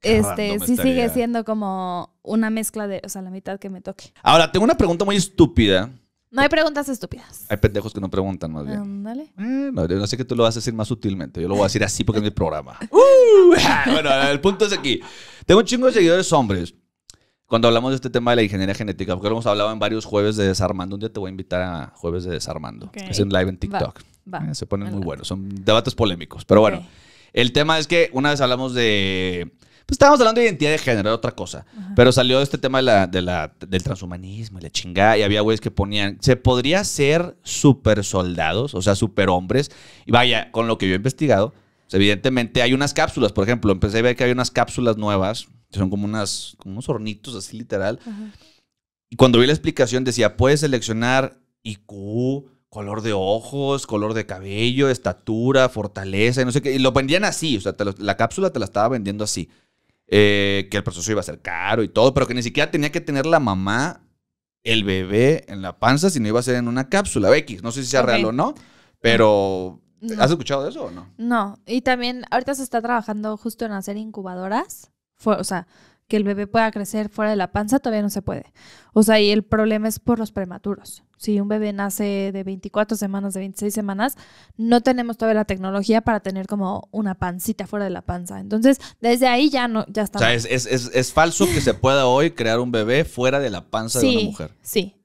este sí sigue siendo como una mezcla de, o sea, la mitad que me toque. Ahora, tengo una pregunta muy estúpida. No hay preguntas estúpidas. Hay pendejos que no preguntan más bien. dale. Eh, no, sé que tú lo vas a decir más sutilmente. Yo lo voy a decir así porque es mi programa. Uh. bueno, el punto es aquí. Tengo un chingo de seguidores hombres. Cuando hablamos de este tema de la ingeniería genética, porque lo hemos hablado en varios jueves de Desarmando, un día te voy a invitar a Jueves de Desarmando. Es un live en TikTok. Eh, se ponen muy buenos, son debates polémicos. Pero bueno, el tema es que una vez hablamos de pues estábamos hablando de identidad de género, otra cosa. Pero salió este tema de la, del transhumanismo y la chingada. Y había güeyes que ponían, se podría ser super soldados, o sea, super hombres. Y vaya, con lo que yo he investigado, pues, evidentemente hay unas cápsulas, por ejemplo, empecé a ver que hay unas cápsulas nuevas, que son como, unas, como unos hornitos así literal. Y cuando vi la explicación decía, puedes seleccionar IQ, color de ojos, color de cabello, estatura, fortaleza, y no sé qué. Y lo vendían así, o sea, la cápsula te la estaba vendiendo así. Eh, que el proceso iba a ser caro y todo, pero que ni siquiera tenía que tener la mamá el bebé en la panza, sino iba a ser en una cápsula X. No sé si sea real o no, pero ¿has escuchado de eso o no? No, y también ahorita se está trabajando justo en hacer incubadoras, o sea, que el bebé pueda crecer fuera de la panza, todavía no se puede. O sea, y el problema es por los prematuros si un bebé nace de 24 semanas, de 26 semanas, no tenemos todavía la tecnología para tener como una pancita fuera de la panza. Entonces, desde ahí ya no, ya está. O sea, es, es, es, falso que se pueda hoy crear un bebé fuera de la panza de una mujer. Sí.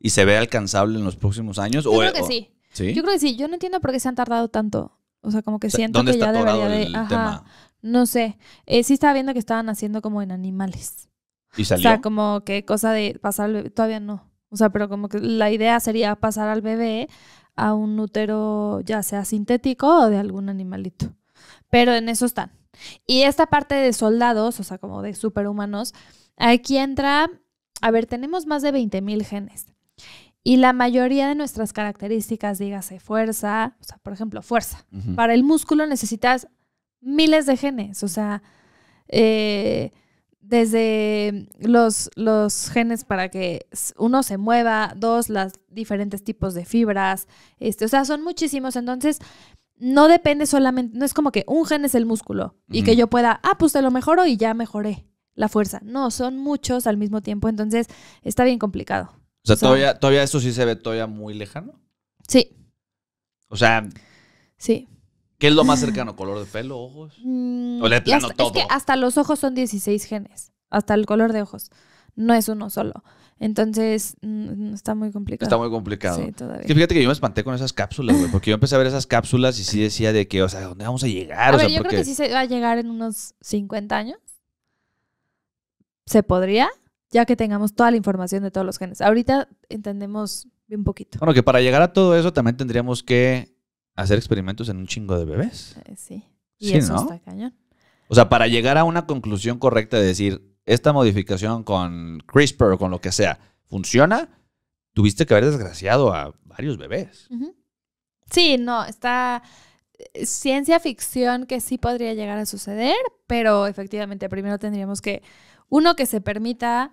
¿Y se ve alcanzable en los próximos años? Yo creo que sí. Yo creo que sí. Yo no entiendo por qué se han tardado tanto. O sea, como que siento que ya debería de. ajá, tema? No sé. Eh, sí estaba viendo que estaban haciendo como en animales. ¿Y O sea, como que cosa de pasar todavía no. O sea, pero como que la idea sería pasar al bebé a un útero ya sea sintético o de algún animalito. Pero en eso están. Y esta parte de soldados, o sea, como de superhumanos, aquí entra, a ver, tenemos más de 20.000 genes. Y la mayoría de nuestras características, dígase fuerza, o sea, por ejemplo, fuerza. Para el músculo necesitas miles de genes, o sea, eh, desde los, los, genes para que uno se mueva, dos, los diferentes tipos de fibras, este, o sea, son muchísimos, entonces no depende solamente, no es como que un gen es el músculo y que yo pueda, ah, pues te lo mejoro y ya mejoré la fuerza. No, son muchos al mismo tiempo, entonces está bien complicado. O sea, o sea todavía, todavía eso sí se ve todavía muy lejano. Sí. O sea. Sí. ¿Qué es lo más cercano? ¿Color de pelo, ojos? Mm, o le plano todo. Es que hasta los ojos son 16 genes. Hasta el color de ojos. No es uno solo. Entonces, mm, está muy complicado. Está muy complicado. Sí, todavía. que fíjate que yo me espanté con esas cápsulas, güey. Porque yo empecé a ver esas cápsulas y sí decía de que, o sea, ¿dónde vamos a llegar? A yo creo que sí se va a llegar en unos 50 años. ¿Se podría? Ya que tengamos toda la información de todos los genes. Ahorita entendemos bien poquito. Bueno, que para llegar a todo eso también tendríamos que hacer experimentos en un chingo de bebés. Eh, sí. Y eso está cañón. O sea, para llegar a una conclusión correcta de decir, esta modificación con CRISPR o con lo que sea, ¿funciona? Tuviste que haber desgraciado a varios bebés. Sí, no, está eh, ciencia ficción que sí podría llegar a suceder, pero efectivamente primero tendríamos que, uno que se permita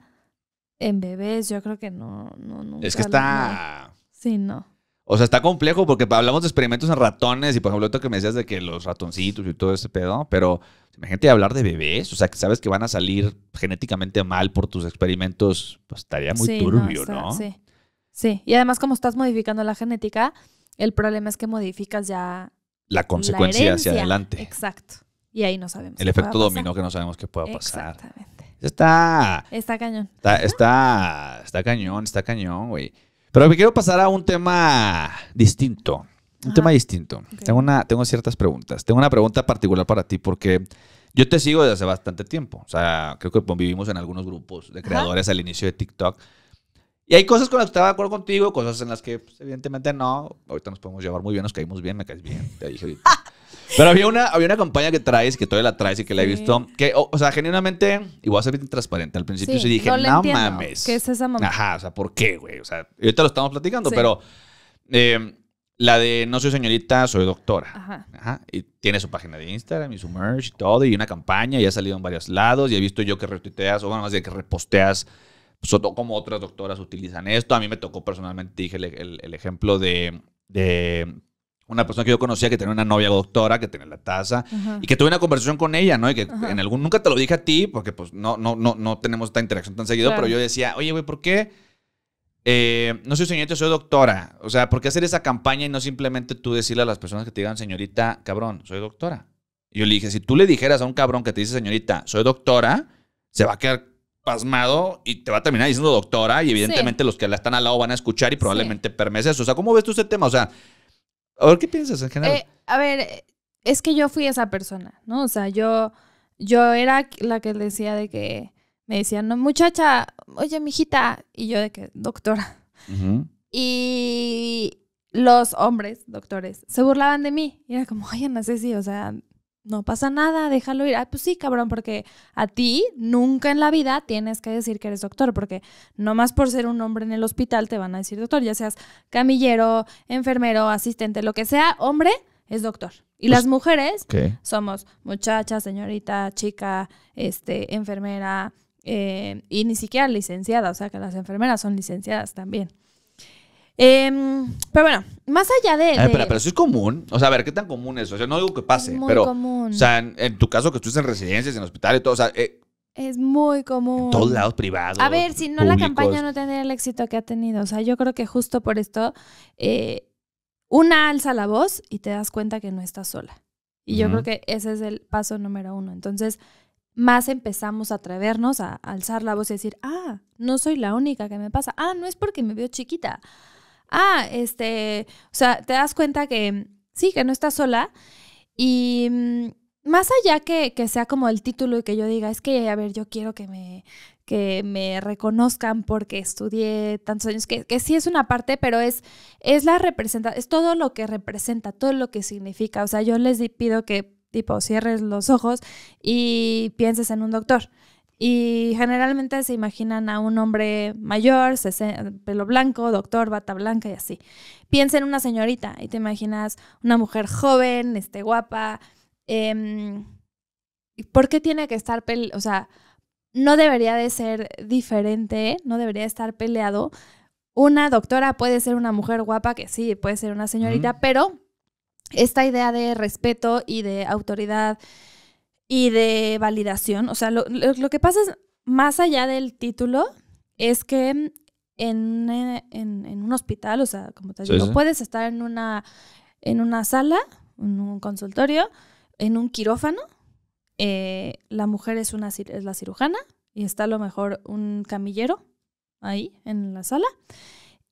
en bebés, yo creo que no, no, nunca. Es que está... Sí, no. O sea, está complejo porque hablamos de experimentos en ratones y, por ejemplo, esto que me decías de que los ratoncitos y todo ese pedo, pero imagínate hablar de bebés, o sea, que sabes que van a salir genéticamente mal por tus experimentos, pues estaría muy turbio, no, Sí. sí, y además como estás modificando la genética, el problema es que modificas ya... La consecuencia hacia adelante. Exacto. Y ahí no sabemos. El efecto dominó que no sabemos qué pueda pasar. Exactamente. Está. Está cañón. Está, está, está cañón, está cañón, güey. Pero me quiero pasar a un tema distinto. Un tema distinto. Tengo, una, tengo ciertas preguntas. Tengo una pregunta particular para ti porque yo te sigo desde hace bastante tiempo. O sea, creo que pues, vivimos en algunos grupos de creadores al inicio de TikTok. Y hay cosas con las que estaba de acuerdo contigo, cosas en las que pues, evidentemente no. Ahorita nos podemos llevar muy bien, nos caímos bien, me caes bien. Te dije, Pero había una, había una campaña que traes, que todavía la traes y que la he visto, que, o, sea, genuinamente, y voy a ser transparente, al principio sí, dije, no, mames. ¿Qué es esa mamá? Ajá, o sea, ¿por qué, güey? O sea, ahorita lo estamos platicando, pero em, la de no soy señorita, soy doctora. Ajá. Y tiene su página de Instagram y su merch y todo, y una campaña, y ha salido en varios lados, y he visto yo que retuiteas, o bueno, más de que reposteas pues, como otras doctoras utilizan esto. A mí me tocó personalmente, dije el, el ejemplo de, de una persona que yo conocía que tenía una novia doctora, que tenía la taza, y que tuve una conversación con ella, ¿no? Y que en algún, nunca te lo dije a ti, porque pues no, no, no, no tenemos esta interacción tan seguido, pero yo decía, oye, güey, ¿por qué? Eh, no soy señorita, soy doctora. O sea, ¿por qué hacer esa campaña y no simplemente tú decirle a las personas que te digan, señorita, cabrón, soy doctora? Y yo le dije, si tú le dijeras a un cabrón que te dice, señorita, soy doctora, se va a quedar pasmado y te va a terminar diciendo doctora y evidentemente los que la están al lado van a escuchar y probablemente sí. eso. O sea, ¿cómo ves tú ese tema? O sea, ver, qué piensas en general? Eh, a ver, eh, es que yo fui esa persona, ¿no? O sea, yo, yo era la que decía de que me decían, no, muchacha, oye, mijita, y yo de que, doctora. Y los hombres, doctores, se burlaban de mí. Y era como, oye, no sé si, o sea, no pasa nada, déjalo ir. Ah, pues sí, cabrón, porque a ti nunca en la vida tienes que decir que eres doctor, porque no más por ser un hombre en el hospital te van a decir doctor, ya seas camillero, enfermero, asistente, lo que sea, hombre es doctor. Y pues las mujeres somos muchacha, señorita, chica, este, enfermera, eh, y ni siquiera licenciada, o sea que las enfermeras son licenciadas también. Eh, pero bueno, más allá de. pero, eso es común. O sea, a ver, ¿qué tan común es? O sea, no digo que pase, pero. O sea, en, tu caso que estuviste en residencias, en hospitales, todo, o sea. Eh, es muy común. En todos lados privados. A ver, si no la campaña no tendría el éxito que ha tenido. O sea, yo creo que justo por esto, eh, una alza la voz y te das cuenta que no estás sola. Y yo creo que ese es el paso número uno. Entonces, más empezamos a atrevernos a alzar la voz y decir, ah, no soy la única que me pasa. Ah, no es porque me veo chiquita ah, este, o sea, te das cuenta que sí, que no estás sola. Y mm, más allá que, sea como el título y que yo diga, es que, a ver, yo quiero que me, reconozcan porque estudié tantos años, que, sí es una parte, pero es, es la representa, es todo lo que representa, todo lo que significa. O sea, yo les pido que tipo cierres los ojos y pienses en un doctor. Y generalmente se imaginan a un hombre mayor, pelo blanco, doctor, bata blanca y así. Piensa en una señorita y te imaginas una mujer joven, este, guapa. Em, ¿Por qué tiene que estar, o sea, no debería de ser diferente, ¿eh? no debería estar peleado? Una doctora puede ser una mujer guapa, que sí, puede ser una señorita, pero esta idea de respeto y de autoridad y de validación. O sea, lo, que pasa es, más allá del título, es que en, eh, un hospital, o sea, como te digo, puedes estar en una, en una sala, en un consultorio, en un quirófano. Eh, la mujer es, una, es la cirujana y está a lo mejor un camillero ahí en la sala.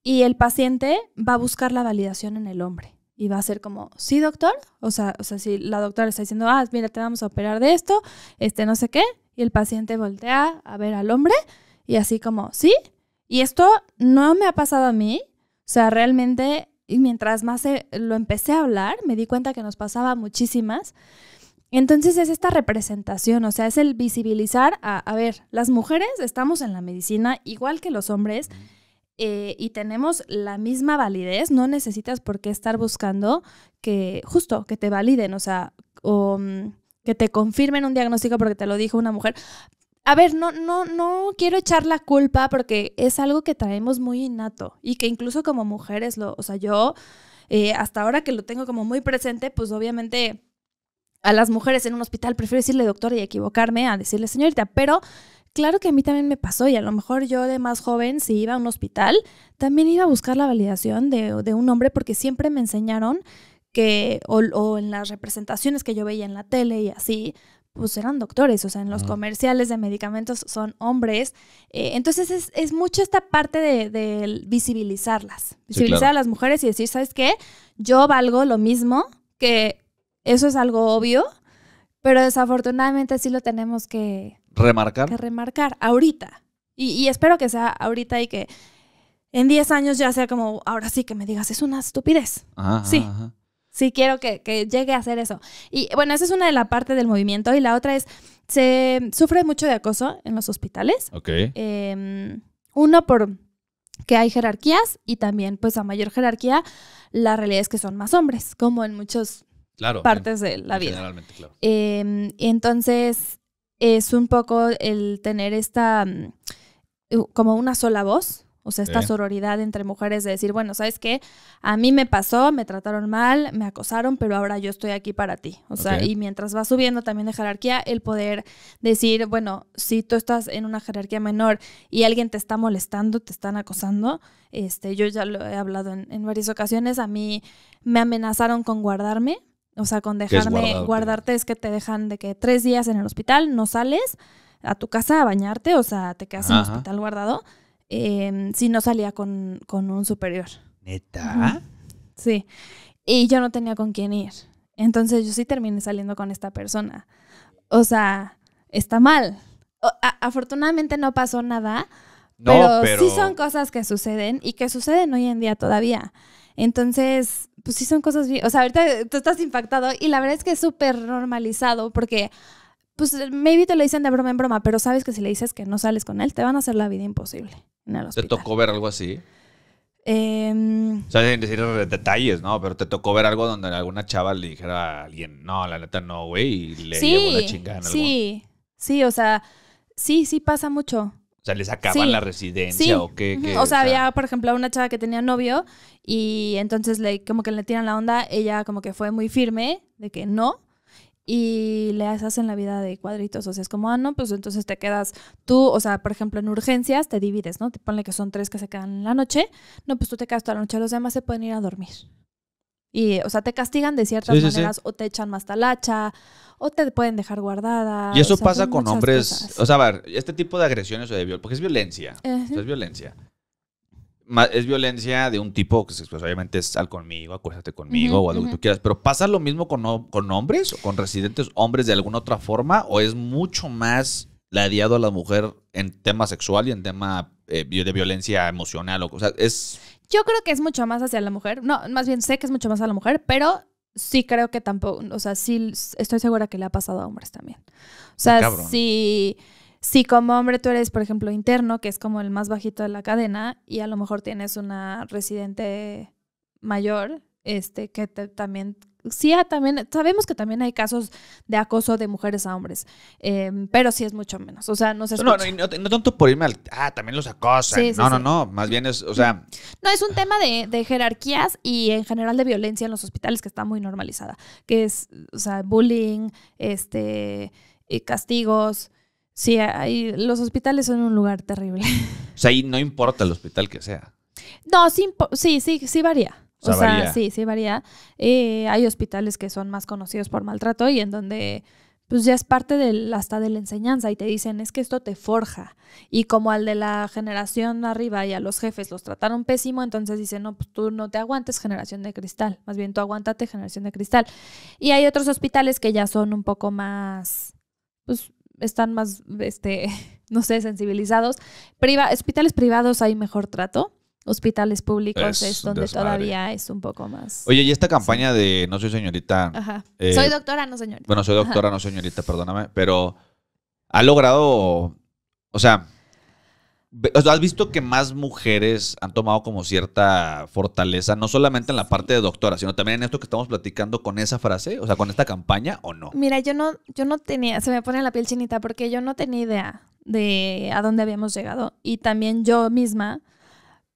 Y el paciente va a buscar la validación en el hombre y va a ser como, sí, doctor. O sea, sea, si la doctora está diciendo, ah, mira, te vamos a operar de esto, este no sé qué, y el paciente voltea a ver al hombre y así como, sí. Y esto no me ha pasado a mí. O sea, realmente, y mientras más lo empecé a hablar, me di cuenta que nos pasaba muchísimas. Entonces es esta representación, o sea, es el visibilizar a, ver, las mujeres estamos en la medicina igual que los hombres. Eh, y tenemos la misma validez, no necesitas por qué estar buscando que justo que te validen, o sea, mm, que te confirmen un diagnóstico porque te lo dijo una mujer. A ver, no, no, no quiero echar la culpa porque es algo que traemos muy innato y que incluso como mujeres lo, o sea, yo eh, hasta ahora que lo tengo como muy presente, pues obviamente a las mujeres en un hospital prefiero decirle doctor y equivocarme a decirle señorita, pero Claro que a mí también me pasó y a lo mejor yo de más joven, si iba a un hospital, también iba a buscar la validación de, un hombre porque siempre me enseñaron que, o, en las representaciones que yo veía en la tele y así, pues eran doctores, o sea, en los comerciales de medicamentos son hombres. Eh, entonces es, es, mucho esta parte de, visibilizarlas, visibilizar a las mujeres y decir, ¿sabes qué? Yo valgo lo mismo, que eso es algo obvio, pero desafortunadamente sí lo tenemos que remarcar. Que remarcar ahorita. Y, espero que sea ahorita y que en 10 años ya sea como, ahora sí que me digas, es una estupidez. sí. Sí, quiero que, llegue a hacer eso. Y bueno, esa es una de la parte del movimiento. Y la otra es, se sufre mucho de acoso en los hospitales. Ok. Em, uno, por que hay jerarquías y también, pues, a mayor jerarquía, la realidad es que son más hombres, como en muchas partes de la vida. Generalmente, claro. Em, entonces, es un poco el tener esta mm, como una sola voz, o sea, esta sororidad entre mujeres de decir, bueno, ¿sabes qué? A mí me pasó, me trataron mal, me acosaron, pero ahora yo estoy aquí para ti. O sea, y mientras va subiendo también de jerarquía, el poder decir, bueno, si tú estás en una jerarquía menor y alguien te está molestando, te están acosando, este, yo ya lo he hablado en varias ocasiones, a mí me amenazaron con guardarme o sea, con dejarme pues. guardarte es que te dejan de que tres días en el hospital, no sales a tu casa a bañarte, o sea, te quedas en el hospital guardado. Em, si no salía con, un superior. ¿Neta? Sí. Y yo no tenía con quién ir. Entonces yo sí terminé saliendo con esta persona. O sea, está mal. afortunadamente no pasó nada, pero sí son cosas que suceden y que suceden hoy en día todavía. Entonces, pues sí son cosas bien, o sea, ahorita tú estás impactado y la verdad es que es súper normalizado porque, pues, maybe te lo dicen de broma en broma, pero sabes que si le dices que no sales con él, te van a hacer la vida imposible. En el ¿Te tocó ver algo así? Eh, o sea, sin decir detalles, ¿no? Pero te tocó ver algo donde alguna chava le dijera a alguien, no, la neta no, güey, y le sí, chingada Sí, sí, o sea, sí, sí pasa mucho. O sea, les acaban la residencia o qué. o, sea, había, por ejemplo, una chava que tenía novio y entonces le, como que le tiran la onda, ella como que fue muy firme de que no. Y le hacen la vida de cuadritos. O sea, es como, ah, no, pues entonces te quedas tú, o sea, por ejemplo, en urgencias te divides, ¿no? Te ponen que son tres que se quedan en la noche. No, pues tú te quedas toda la noche, los demás se pueden ir a dormir. Y, o sea, te castigan de ciertas maneras o te echan más talacha o te pueden dejar guardada. Y eso pasa con hombres, o sea, a ver, este tipo de agresiones o de violencia, porque es violencia, es violencia. Es violencia de un tipo que pues, obviamente es al conmigo, acuérdate conmigo o que tú quieras, pero ¿pasa lo mismo con, hombres o con residentes hombres de alguna otra forma o es mucho más ladeado a la mujer en tema sexual y en tema eh, de violencia emocional? O, o es... Yo creo que es mucho más hacia la mujer, no, más bien sé que es mucho más a la mujer, pero sí creo que tampoco, o sea, sí estoy segura que le ha pasado a hombres también. O sea, si, si, como hombre tú eres, por ejemplo, interno, que es como el más bajito de la cadena, y a lo mejor tienes una residente mayor, este, que te, también sí ah, también, sabemos que también hay casos de acoso de mujeres a hombres, em, pero sí es mucho menos. O sea, no No, tanto por irme al, ah, también los acosan. no, no, no, más bien es, o sea... No, es un tema de, de, jerarquías y en general de violencia en los hospitales que está muy normalizada, que es, o sea, bullying, este, eh, castigos. Sí, hay, los hospitales son un lugar terrible. O sea, ahí no importa el hospital que sea. No, sí, sí, sí varía. O, sea, sí, sí varía. Eh, hay hospitales que son más conocidos por maltrato y en donde pues ya es parte hasta de la enseñanza y te dicen, es que esto te forja. Y como al de la generación arriba y a los jefes los trataron pésimo, entonces dicen, no, pues tú no te aguantes generación de cristal, más bien tú aguántate generación de cristal. Y hay otros hospitales que ya son un poco más, pues están más, este, no sé, sensibilizados. hospitales privados hay mejor trato hospitales públicos es, donde todavía es un poco más. Oye, y esta campaña de no soy señorita. Ajá. Eh, soy doctora, no señorita. Bueno, soy doctora, no señorita, perdóname, pero ha logrado, o sea, ¿Has visto que más mujeres han tomado como cierta fortaleza, no solamente en la parte de doctora, sino también en esto que estamos platicando con esa frase, o sea, con esta campaña o no? Mira, yo no, yo no tenía, se me pone la piel chinita porque yo no tenía idea de a dónde habíamos llegado y también yo misma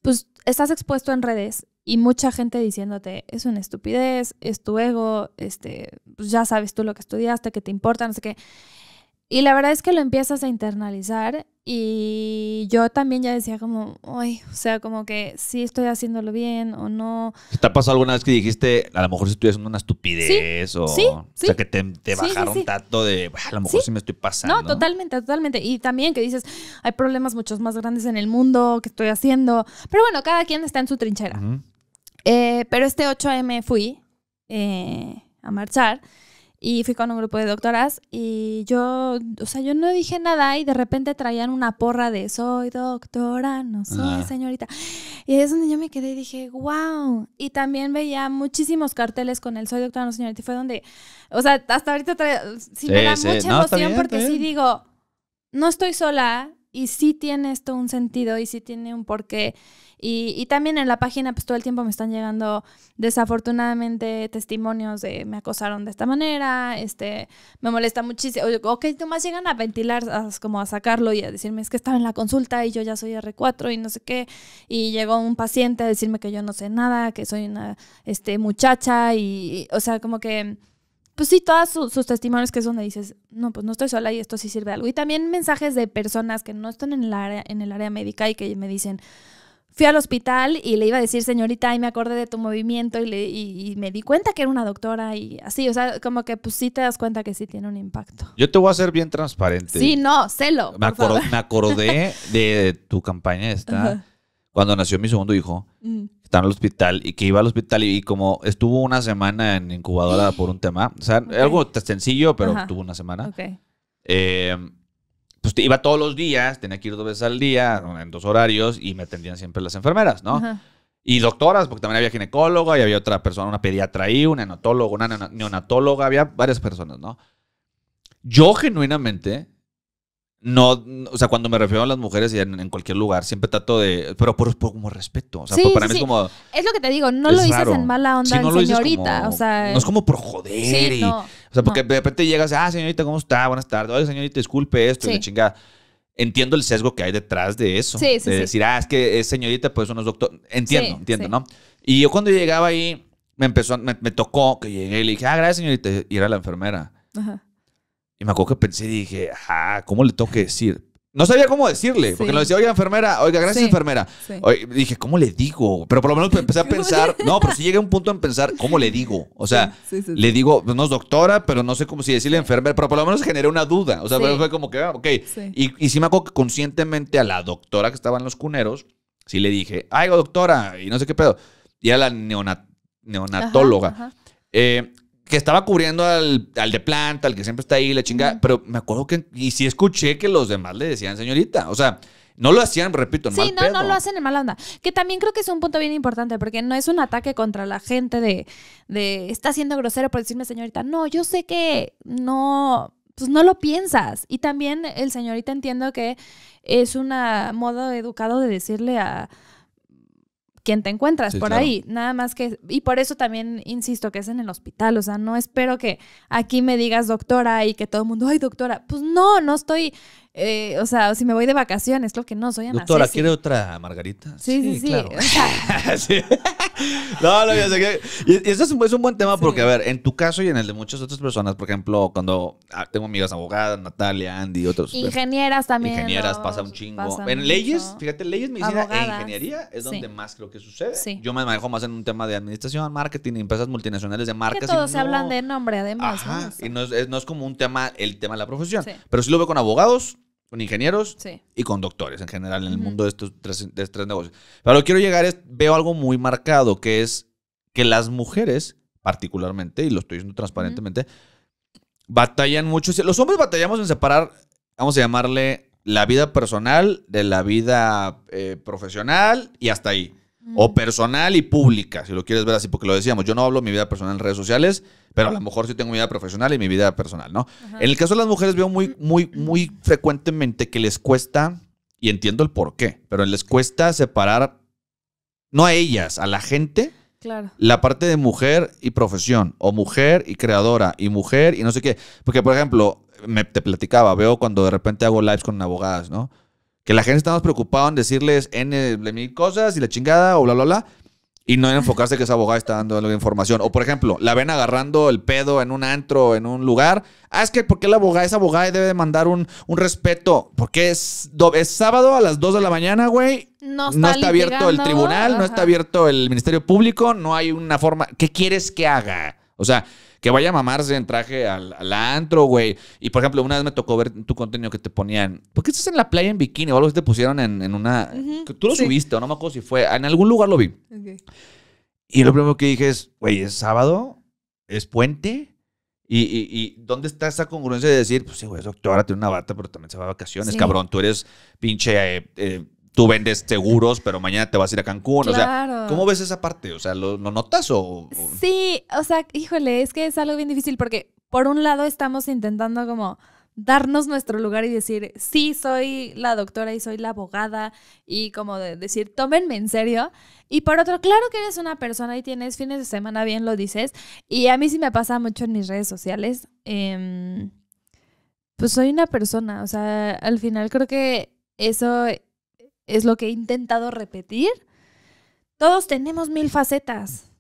pues estás expuesto en redes y mucha gente diciéndote, es una estupidez, es tu ego, este, pues, ya sabes tú lo que estudiaste, que te importa, no sé qué. Y la verdad es que lo empiezas a internalizar y yo también ya decía como, ay, o sea, como que sí estoy haciéndolo bien o no. ¿Te ha pasado alguna vez que dijiste, a lo mejor si estoy haciendo una estupidez sí, o, o sea, que te, bajaron tanto de, a lo mejor sí. me estoy pasando? No, totalmente, totalmente. Y también que dices, hay problemas muchos más grandes en el mundo que estoy haciendo. Pero bueno, cada quien está en su trinchera. Eh, pero este 8M fui eh, a marchar y fui con un grupo de doctoras y yo, o sea, yo no dije nada y de repente traían una porra de soy doctora, no soy ah. señorita. Y es donde yo me quedé y dije, wow. Y también veía muchísimos carteles con el soy doctora, no señorita. Y fue donde, o sea, hasta ahorita traía mucha emoción porque sí digo, no estoy sola y sí tiene esto un sentido y sí tiene un porqué. Y, también en la página, pues todo el tiempo me están llegando desafortunadamente testimonios de me acosaron de esta manera, este, me molesta muchísimo. o que nomás llegan a ventilar, como a sacarlo y a decirme, es que estaba en la consulta y yo ya soy R4 y no sé qué. Y llegó un paciente a decirme que yo no sé nada, que soy una este, muchacha y, o sea, como que pues sí, todos sus testimonios que es donde dices, no, pues no estoy sola y esto sí sirve algo. Y también mensajes de personas que no están en el área, en el área médica y que me dicen, fui al hospital y le iba a decir, señorita, y me acordé de tu movimiento y, le, y, me di cuenta que era una doctora y así, o sea, como que pues sí te das cuenta que sí tiene un impacto. Yo te voy a ser bien transparente. Sí, no, celo. Me, me acordé de tu campaña esta, cuando nació mi segundo hijo, mm. estaba en el hospital y que iba al hospital y, como estuvo una semana en incubadora por un tema, o sea, algo sencillo, pero tuvo una semana. Ok. Eh, pues, iba todos los días, tenía que ir dos veces al día, en dos horarios, y me atendían siempre las enfermeras, ¿no? Y doctoras, porque también había ginecóloga y había otra persona, una pediatra ahí, un neonatólogo, una neonatóloga, había varias personas, ¿no? Yo genuinamente no, o sea, cuando me refiero a las mujeres y en, cualquier lugar, siempre trato de, pero por, como respeto, o sea, para mí es como... Es lo que te digo, no lo dices en mala onda, señorita, o sea... No es como por joder y, o sea, porque de repente llegas, ah, señorita, ¿cómo está? Buenas tardes, oye, señorita, disculpe esto y la chingada. Entiendo el sesgo que hay detrás de eso. Sí, sí, de decir, ah, es que es señorita, pues eso es doctor. Entiendo, entiendo, ¿no? Y yo cuando llegaba ahí, me empezó, me, me tocó que llegué y le dije, ah, gracias, señorita, y era la enfermera. Ajá. Y me acuerdo que pensé y dije, ah, ¿cómo le tengo que decir? No sabía cómo decirle, porque no decía, oiga, enfermera, oiga, gracias, enfermera. dije, ¿cómo le digo? Pero por lo menos pues, empecé a pensar, no, pero sí llegué a un punto en pensar, ¿cómo le digo? O sea, le digo, no es doctora, pero no sé cómo si decirle enfermera, pero por lo menos generé una duda. O sea, fue como que, ah, ok. Y, y sí me acuerdo que conscientemente a la doctora que estaba en los cuneros, sí le dije, ay, doctora, y no sé qué pedo. Y a la neonatóloga. Eh, que estaba cubriendo al, de planta, al que siempre está ahí, la chingada. Pero me acuerdo que. Y sí escuché que los demás le decían señorita. O sea, no lo hacían, repito, en Sí, no, no lo hacen en mala onda. Que también creo que es un punto bien importante, porque no es un ataque contra la gente de. de está siendo grosero por decirme señorita. No, yo sé que no. Pues no lo piensas. Y también el señorita entiendo que es un modo educado de decirle a quién te encuentras por ahí. Nada más que, y por eso también insisto que es en el hospital, o sea, no espero que aquí me digas doctora y que todo el mundo, ay doctora, pues no, no estoy, eh, o sea, si me voy de vacaciones, lo que no, soy Doctora, ¿quiere otra margarita? Sí, sí, Claro. sí. No, no, sé que. Y, eso es un, buen tema porque, a ver, en tu caso y en el de muchas otras personas, por ejemplo, cuando ah, tengo amigas abogadas, Natalia, Andy, otros. Pues, ingenieras también. Ingenieras, pasa un chingo. En leyes, fíjate, leyes, medicina e ingeniería es donde más creo que sucede. Yo me manejo más en un tema de administración, marketing, empresas multinacionales de marcas. todos se hablan de nombre, además. Y no es, no es, como un tema, el tema de la profesión. Pero si lo veo con abogados, con ingenieros y con doctores en general en el mundo de estos, tres, negocios. Pero lo que quiero llegar es, veo algo muy marcado, que es que las mujeres, particularmente, y lo estoy diciendo transparentemente, batallan mucho. Los hombres batallamos en separar, vamos a llamarle la vida personal de la vida eh, profesional y hasta ahí o personal y pública, si lo quieres ver así, porque lo decíamos, yo no hablo mi vida personal en redes sociales, pero a lo mejor sí tengo mi vida profesional y mi vida personal, ¿no? En el caso de las mujeres veo muy, muy, muy frecuentemente que les cuesta, y entiendo el por qué, pero les cuesta separar, no a ellas, a la gente. Claro. La parte de mujer y profesión, o mujer y creadora, y mujer y no sé qué. Porque, por ejemplo, me te platicaba, veo cuando de repente hago lives con abogadas, ¿no? que la gente está más preocupada en decirles N de mil cosas y la chingada o bla, bla, bla. Y no enfocarse que esa abogada está dando la información. O, por ejemplo, la ven agarrando el pedo en un antro, en un lugar. Ah, es que porque la abogada esa abogada debe mandar un, respeto. Porque es, es sábado a las 2 de la mañana, güey. No está, abierto el tribunal, no está abierto el Ministerio Público, no hay una forma. ¿Qué quieres que haga? O sea, que vaya a mamarse en traje al, antro, güey. Y por ejemplo, una vez me tocó ver tu contenido que te ponían, ¿por qué estás en la playa en bikini? O algo así te pusieron en, una... tú lo subiste, o no me acuerdo si fue, en algún lugar lo vi. Y lo primero que dije es, güey, es sábado, es puente. Y, dónde está esa congruencia de decir, pues sí, güey, es Ahora tiene una bata, pero también se va a vacaciones, cabrón, tú eres pinche eh, eh, tú vendes seguros, pero mañana te vas a ir a Cancún. O sea, ¿cómo ves esa parte? O sea, ¿lo, notas o, Sí, o sea, híjole, es que es algo bien difícil porque por un lado estamos intentando como darnos nuestro lugar y decir, sí, soy la doctora y soy la abogada y como decir, tómenme en serio. Y por otro, claro que eres una persona y tienes fines de semana, bien lo dices. Y a mí sí me pasa mucho en mis redes sociales. Em, pues soy una persona, o sea, al final creo que eso es lo que he intentado repetir. Todos tenemos mil facetas.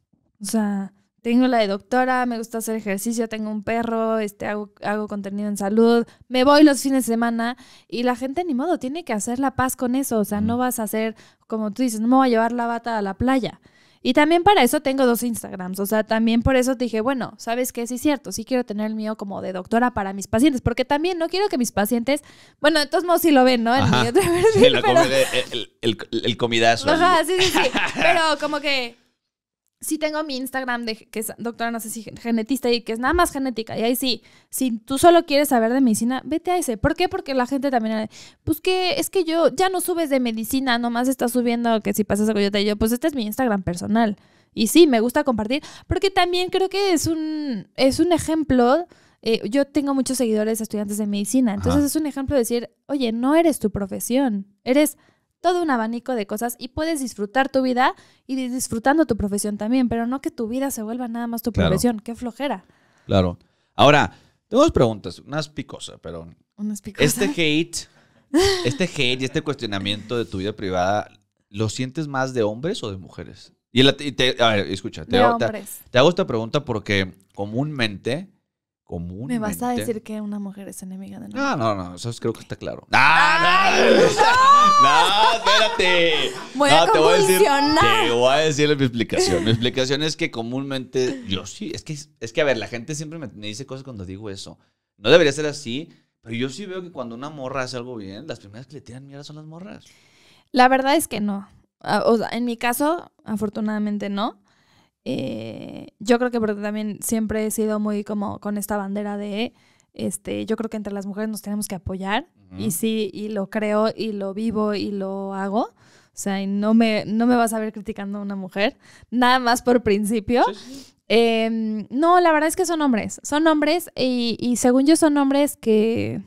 O sea, tengo la de doctora, me gusta hacer ejercicio, tengo un perro, este, hago, hago, contenido en salud, me voy los fines de semana y la gente ni modo tiene que hacer la paz con eso, o sea, no vas a hacer, como tú dices, no me voy a llevar la bata a la playa. Y también para eso tengo dos Instagrams. O sea, también por eso dije, bueno, ¿sabes qué? Sí es cierto, sí quiero tener el mío como de doctora para mis pacientes, porque también no quiero que mis pacientes, bueno, de todos modos sí lo ven, ¿no? El, sí, eh, el, el, comidazo. Ajá, sí, sí, sí. pero como que si tengo mi Instagram de, que es doctora no sé si genetista y que es nada más genética. Y ahí sí, si tú solo quieres saber de medicina, vete a ese. ¿Por qué? Porque la gente también, pues que es que yo ya no subes de medicina, nomás estás subiendo que si pasas algo yo te digo pues este es mi Instagram personal. Y sí, me gusta compartir, porque también creo que es un, es un ejemplo. Eh, yo tengo muchos seguidores estudiantes de medicina, entonces es un ejemplo de decir, oye, no eres tu profesión, eres todo un abanico de cosas y puedes disfrutar tu vida y disfrutando tu profesión también, pero no que tu vida se vuelva nada más tu profesión, qué flojera. Claro. Ahora, tengo dos preguntas, unas picosas, pero... Unas picosas. Este hate, este hate y este cuestionamiento de tu vida privada, ¿lo sientes más de hombres o de mujeres? Y, te, a ver, escucha, te, hago, te hago esta pregunta porque comúnmente ¿Me vas a decir que una mujer es enemiga de nosotros? No, no, no, eso creo que está claro. ¡Ah, no! no! espérate! Voy te voy a decir, te voy a decir mi explicación. Mi explicación es que comúnmente yo sí, es que es que a ver, la gente siempre me, dice cosas cuando digo eso. No debería ser así, pero yo sí veo que cuando una morra hace algo bien, las primeras que le tiran mierda son las morras. La verdad es que no. Ah, o sea, en mi caso, afortunadamente no. Eh, yo creo que porque también siempre he sido muy como con esta bandera de, este, yo creo que entre las mujeres nos tenemos que apoyar y sí, y lo creo y lo vivo y lo hago. O sea, no me, no me vas a ver criticando a una mujer, nada más por principio. Em, no, la verdad es que son hombres, son hombres y, según yo son hombres que...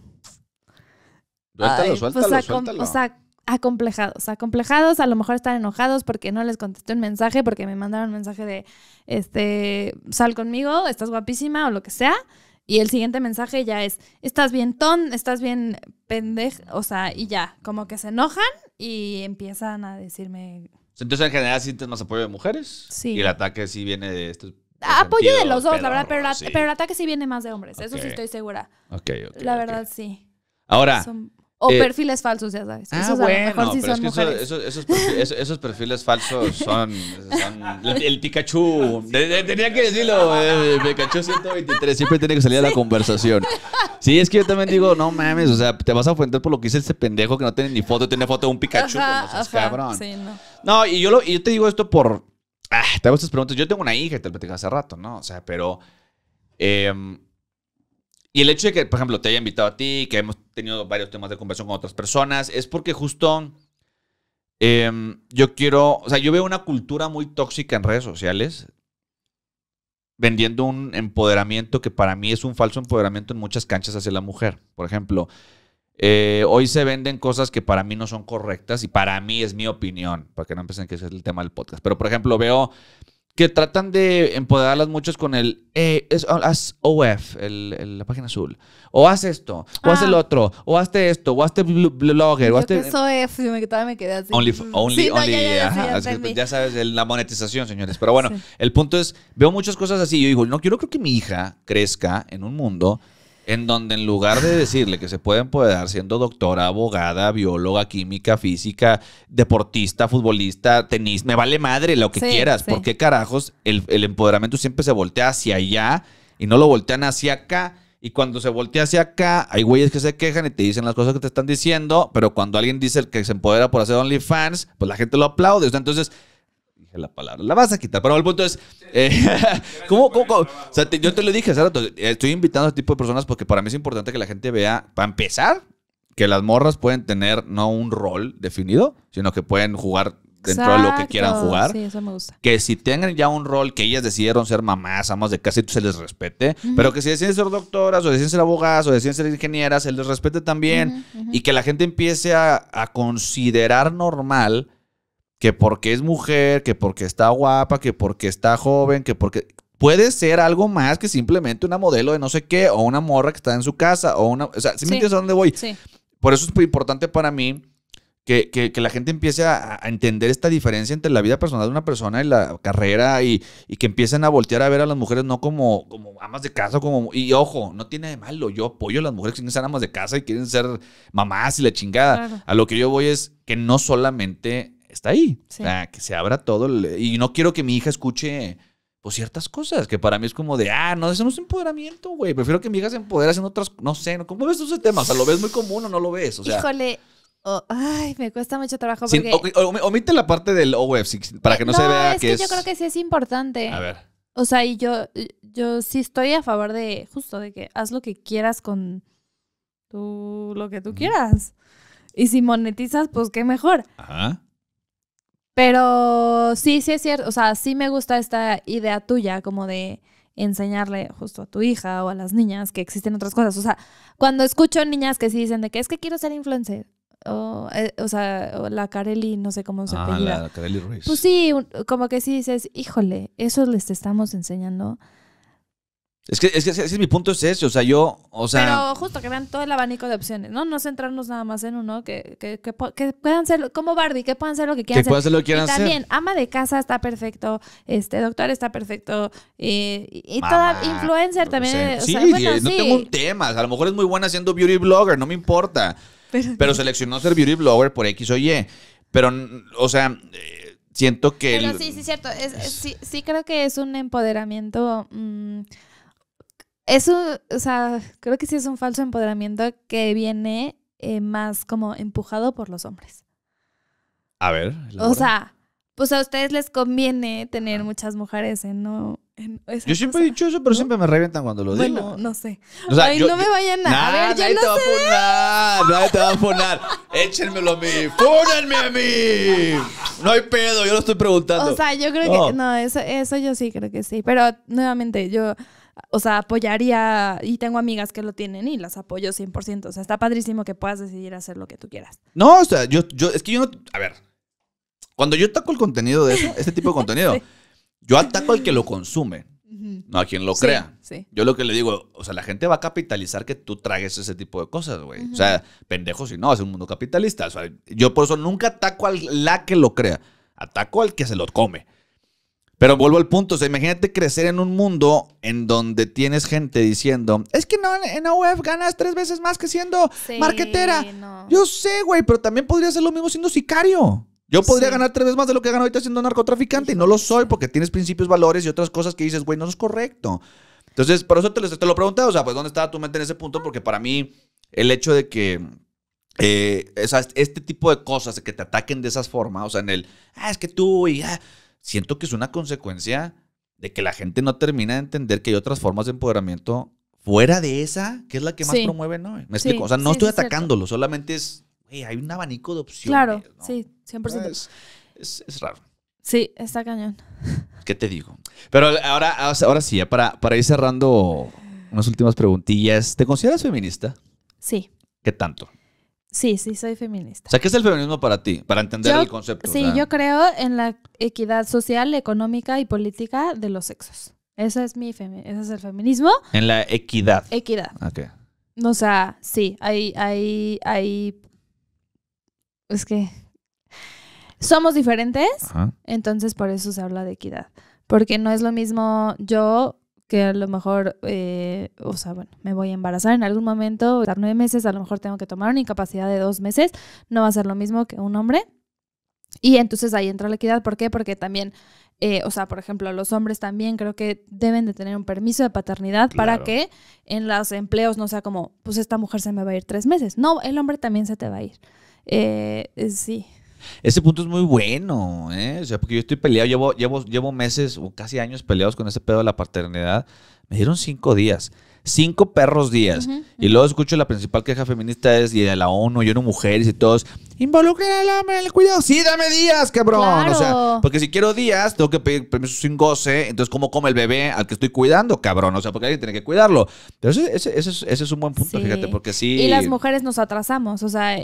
Suéltalo, pues, suéltalo, O sea, acomplejados, acomplejados, a lo mejor están enojados porque no les contesté un mensaje, porque me mandaron un mensaje de, este, sal conmigo, estás guapísima o lo que sea. Y el siguiente mensaje ya es, estás bien ton, estás bien pendejo. o sea, y ya, como que se enojan y empiezan a decirme... Entonces en general sientes más apoyo de mujeres. Sí. Y el ataque sí viene de estos... Ah, apoyo de los dos, la verdad, pero, el ataque sí viene más de hombres, eso sí estoy segura. Ok, ok. La verdad sí. Ahora... O eh, perfiles falsos, ya sabes. Ah, bueno, pero es que esos, perfiles, falsos son, el, Pikachu. Tenía que decirlo, eh, Pikachu 123, siempre tiene que salir a la conversación. Sí, es que yo también digo, no mames, o sea, te vas a ofender por lo que hice este pendejo que no tiene ni foto, tiene foto de un Pikachu. no cabrón. no. y yo, lo, yo te digo esto por... Ah, te hago estas preguntas. Yo tengo una hija, y te lo tengo hace rato, ¿no? O sea, pero... Em, y el hecho de que, por ejemplo, te haya invitado a ti, que hemos tenido varios temas de conversación con otras personas, es porque justo em, yo quiero, o sea, yo veo una cultura muy tóxica en redes sociales, vendiendo un empoderamiento que para mí es un falso empoderamiento en muchas canchas hacia la mujer. Por ejemplo, eh, hoy se venden cosas que para mí no son correctas y para mí es mi opinión, para que no empiecen que ese es el tema del podcast. Pero, por ejemplo, veo que tratan de empoderarlas muchos con el eh, es, ah, haz OF, el, la página azul. O haz esto, o haz el ah. otro, o hazte esto, o hazte blogger, o hazte. me, me quedé así. Only, only, ya, sabes, la monetización, señores. Pero bueno, el punto es, veo muchas cosas así. Yo digo, no no creo que mi hija crezca en un mundo en donde en lugar de decirle que se puede empoderar siendo doctora, abogada, bióloga, química, física, deportista, futbolista, tenis, me vale madre lo que quieras, porque carajos el, empoderamiento siempre se voltea hacia allá y no lo voltean hacia acá? Y cuando se voltea hacia acá, hay güeyes que se quejan y te dicen las cosas que te están diciendo, pero cuando alguien dice que se empodera por hacer OnlyFans, pues la gente lo aplaude. Entonces, la palabra. La vas a quitar. Pero el punto es, eh, ¿cómo, yo te lo dije hace rato. Estoy invitando a este tipo de personas porque para mí es importante que la gente vea, para empezar, que las morras pueden tener no un rol definido, sino que pueden jugar dentro de lo que quieran jugar. Que si tengan ya un rol que ellas decidieron ser mamás, amas de casa, y se les respete. Pero que si deciden ser doctoras, o deciden ser abogadas, o deciden ser ingenieras, se les respete también. Y que la gente empiece a considerar normal que porque es mujer, que porque está guapa, que porque está joven, que porque... Puede ser algo más que simplemente una modelo de no sé qué, o una morra que está en su casa, o una... O sea, ¿sí, me entiendes a dónde voy? Sí. Por eso es importante para mí que, la gente empiece a, entender esta diferencia entre la vida personal de una persona y la carrera y, que empiecen a voltear a ver a las mujeres no como, como amas de casa, como... Y ojo, no tiene de malo, yo apoyo a las mujeres que quieren ser amas de casa y quieren ser mamás y la chingada. A lo que yo voy es que no solamente está ahí. O sea, ah, que se abra todo. y no quiero que mi hija escuche pues ciertas cosas que para mí es como de, ah, no, eso no es empoderamiento, güey. Prefiero que mi hija se empodere haciendo otras, no sé, ¿cómo ves ese tema? O sea, ¿lo ves muy común o no lo ves? O sea, Híjole. ay, me cuesta mucho trabajo porque... omite la parte del web oh, para que no, se vea es que, yo creo que sí es importante. A ver. O sea, y yo, yo sí estoy a favor de, justo, de que haz lo que quieras con tú, lo que tú quieras. Y si monetizas, pues qué mejor. Ajá. Pero sí, sí es cierto, o sea, sí me gusta esta idea tuya como de enseñarle justo a tu hija o a las niñas que existen otras cosas. O sea, cuando escucho niñas que sí dicen de que es que quiero ser influencer, o, eh, o sea, la Carelli, no sé cómo se ah, la Carelli Ruiz. Pues sí, como que sí dices, híjole, eso les estamos enseñando. Es que, es que ese es mi punto es ese, o sea, yo, o sea... Pero justo que vean todo el abanico de opciones, ¿no? No centrarnos nada más en uno, que, que, que, que puedan ser, como Bardi, que puedan ser lo que quieran que Puedan ser lo que quieran y También, ama de casa está perfecto, este, doctor está perfecto, y, y toda influencer también. sí, no tengo un tema, a lo mejor es muy buena siendo beauty blogger, no me importa. Pero, seleccionó ser beauty blogger por X o Y. Pero, o sea, siento que... Pero sí, sí, cierto. Es, cierto. sí, creo que es un empoderamiento... Mm, eso, o sea, creo que sí es un falso empoderamiento que viene eh, más como empujado por los hombres. A ver. O sea, pues a ustedes les conviene tener muchas mujeres en no. En yo siempre he dicho eso, pero siempre me revientan cuando lo digo. Bueno, no sé. no me vayan a. ver, a ver, nadie yo no te va a funar. Nadie te va a funar. Échenmelo a mí. Fúnenme a mí. No hay pedo, yo lo estoy preguntando. O sea, yo creo que. No, eso, eso yo sí creo que sí. Pero nuevamente, yo o sea, apoyaría, y tengo amigas que lo tienen y las apoyo 100%. O sea, está padrísimo que puedas decidir hacer lo que tú quieras. No, o sea, yo, yo es que yo no, a ver, cuando yo ataco el contenido de eso, este tipo de contenido, yo ataco al que lo consume, no a quien lo crea. Yo lo que le digo, o sea, la gente va a capitalizar que tú tragues ese tipo de cosas, güey. O sea, pendejos si no, es un mundo capitalista. O sea, yo por eso nunca ataco a la que lo crea, ataco al que se lo come. Pero vuelvo al punto, o sea, imagínate crecer en un mundo en donde tienes gente diciendo, es que no, en web ganas tres veces más que siendo marquetera. Yo sé, güey, pero también podría ser lo mismo siendo sicario. Yo podría ganar tres veces más de lo que gano ahorita siendo narcotraficante y no lo soy porque tienes principios, valores y otras cosas que dices, güey, no es correcto. Entonces, por eso te, te lo pregunté, o sea, pues, ¿dónde estaba tu mente en ese punto? Porque para mí, el hecho de que eh, este tipo de cosas que te ataquen de esas formas, o sea, en el, ah, es que tú y ah, siento que es una consecuencia de que la gente no termina de entender que hay otras formas de empoderamiento fuera de esa, que es la que más promueve, ¿no? o sea, no estoy atacándolo, solamente es, hay un abanico de opciones. Claro, sí, 100%. Es, raro. Sí, está cañón. ¿Qué te digo? Pero ahora, ahora sí, para, para ir cerrando unas últimas preguntillas, ¿te consideras feminista? Sí. ¿Qué tanto? Sí, sí, soy feminista. O sea, ¿qué es el feminismo para ti? Para entender el concepto. Sí, yo creo en la equidad social, económica y política de los sexos. Eso es mi ese es el feminismo. En la equidad. Equidad. Ok. O sea, sí, hay, hay, hay. Es que somos diferentes, entonces por eso se habla de equidad. Porque no es lo mismo yo que a lo mejor, eh, o sea, bueno, me voy a embarazar en algún momento, dar nueve meses, a lo mejor tengo que tomar una incapacidad de dos meses, no va a ser lo mismo que un hombre. Y entonces ahí entra la equidad, ¿por qué? Porque también, eh, o sea, por ejemplo, los hombres también creo que deben de tener un permiso de paternidad para que en los empleos no sea como, pues esta mujer se me va a ir tres meses. No, el hombre también se te va a ir. Eh, sí, ese punto es muy bueno, ¿eh? O sea, porque yo estoy peleado, llevo, llevo, llevo meses o casi años peleados con ese pedo de la paternidad. Me dieron cinco días. Cinco perros días. Y luego escucho la principal queja feminista es y de la ONU, yo no mujeres y todos. Involucren al hombre en el cuidado. Sí, dame días, cabrón. O sea, porque si quiero días, tengo que pedir permiso sin goce. Entonces, ¿cómo come el bebé al que estoy cuidando, cabrón? O sea, porque alguien tiene que cuidarlo. Pero ese, ese, ese, es un buen punto, fíjate, porque sí. Y las mujeres nos atrasamos. O sea,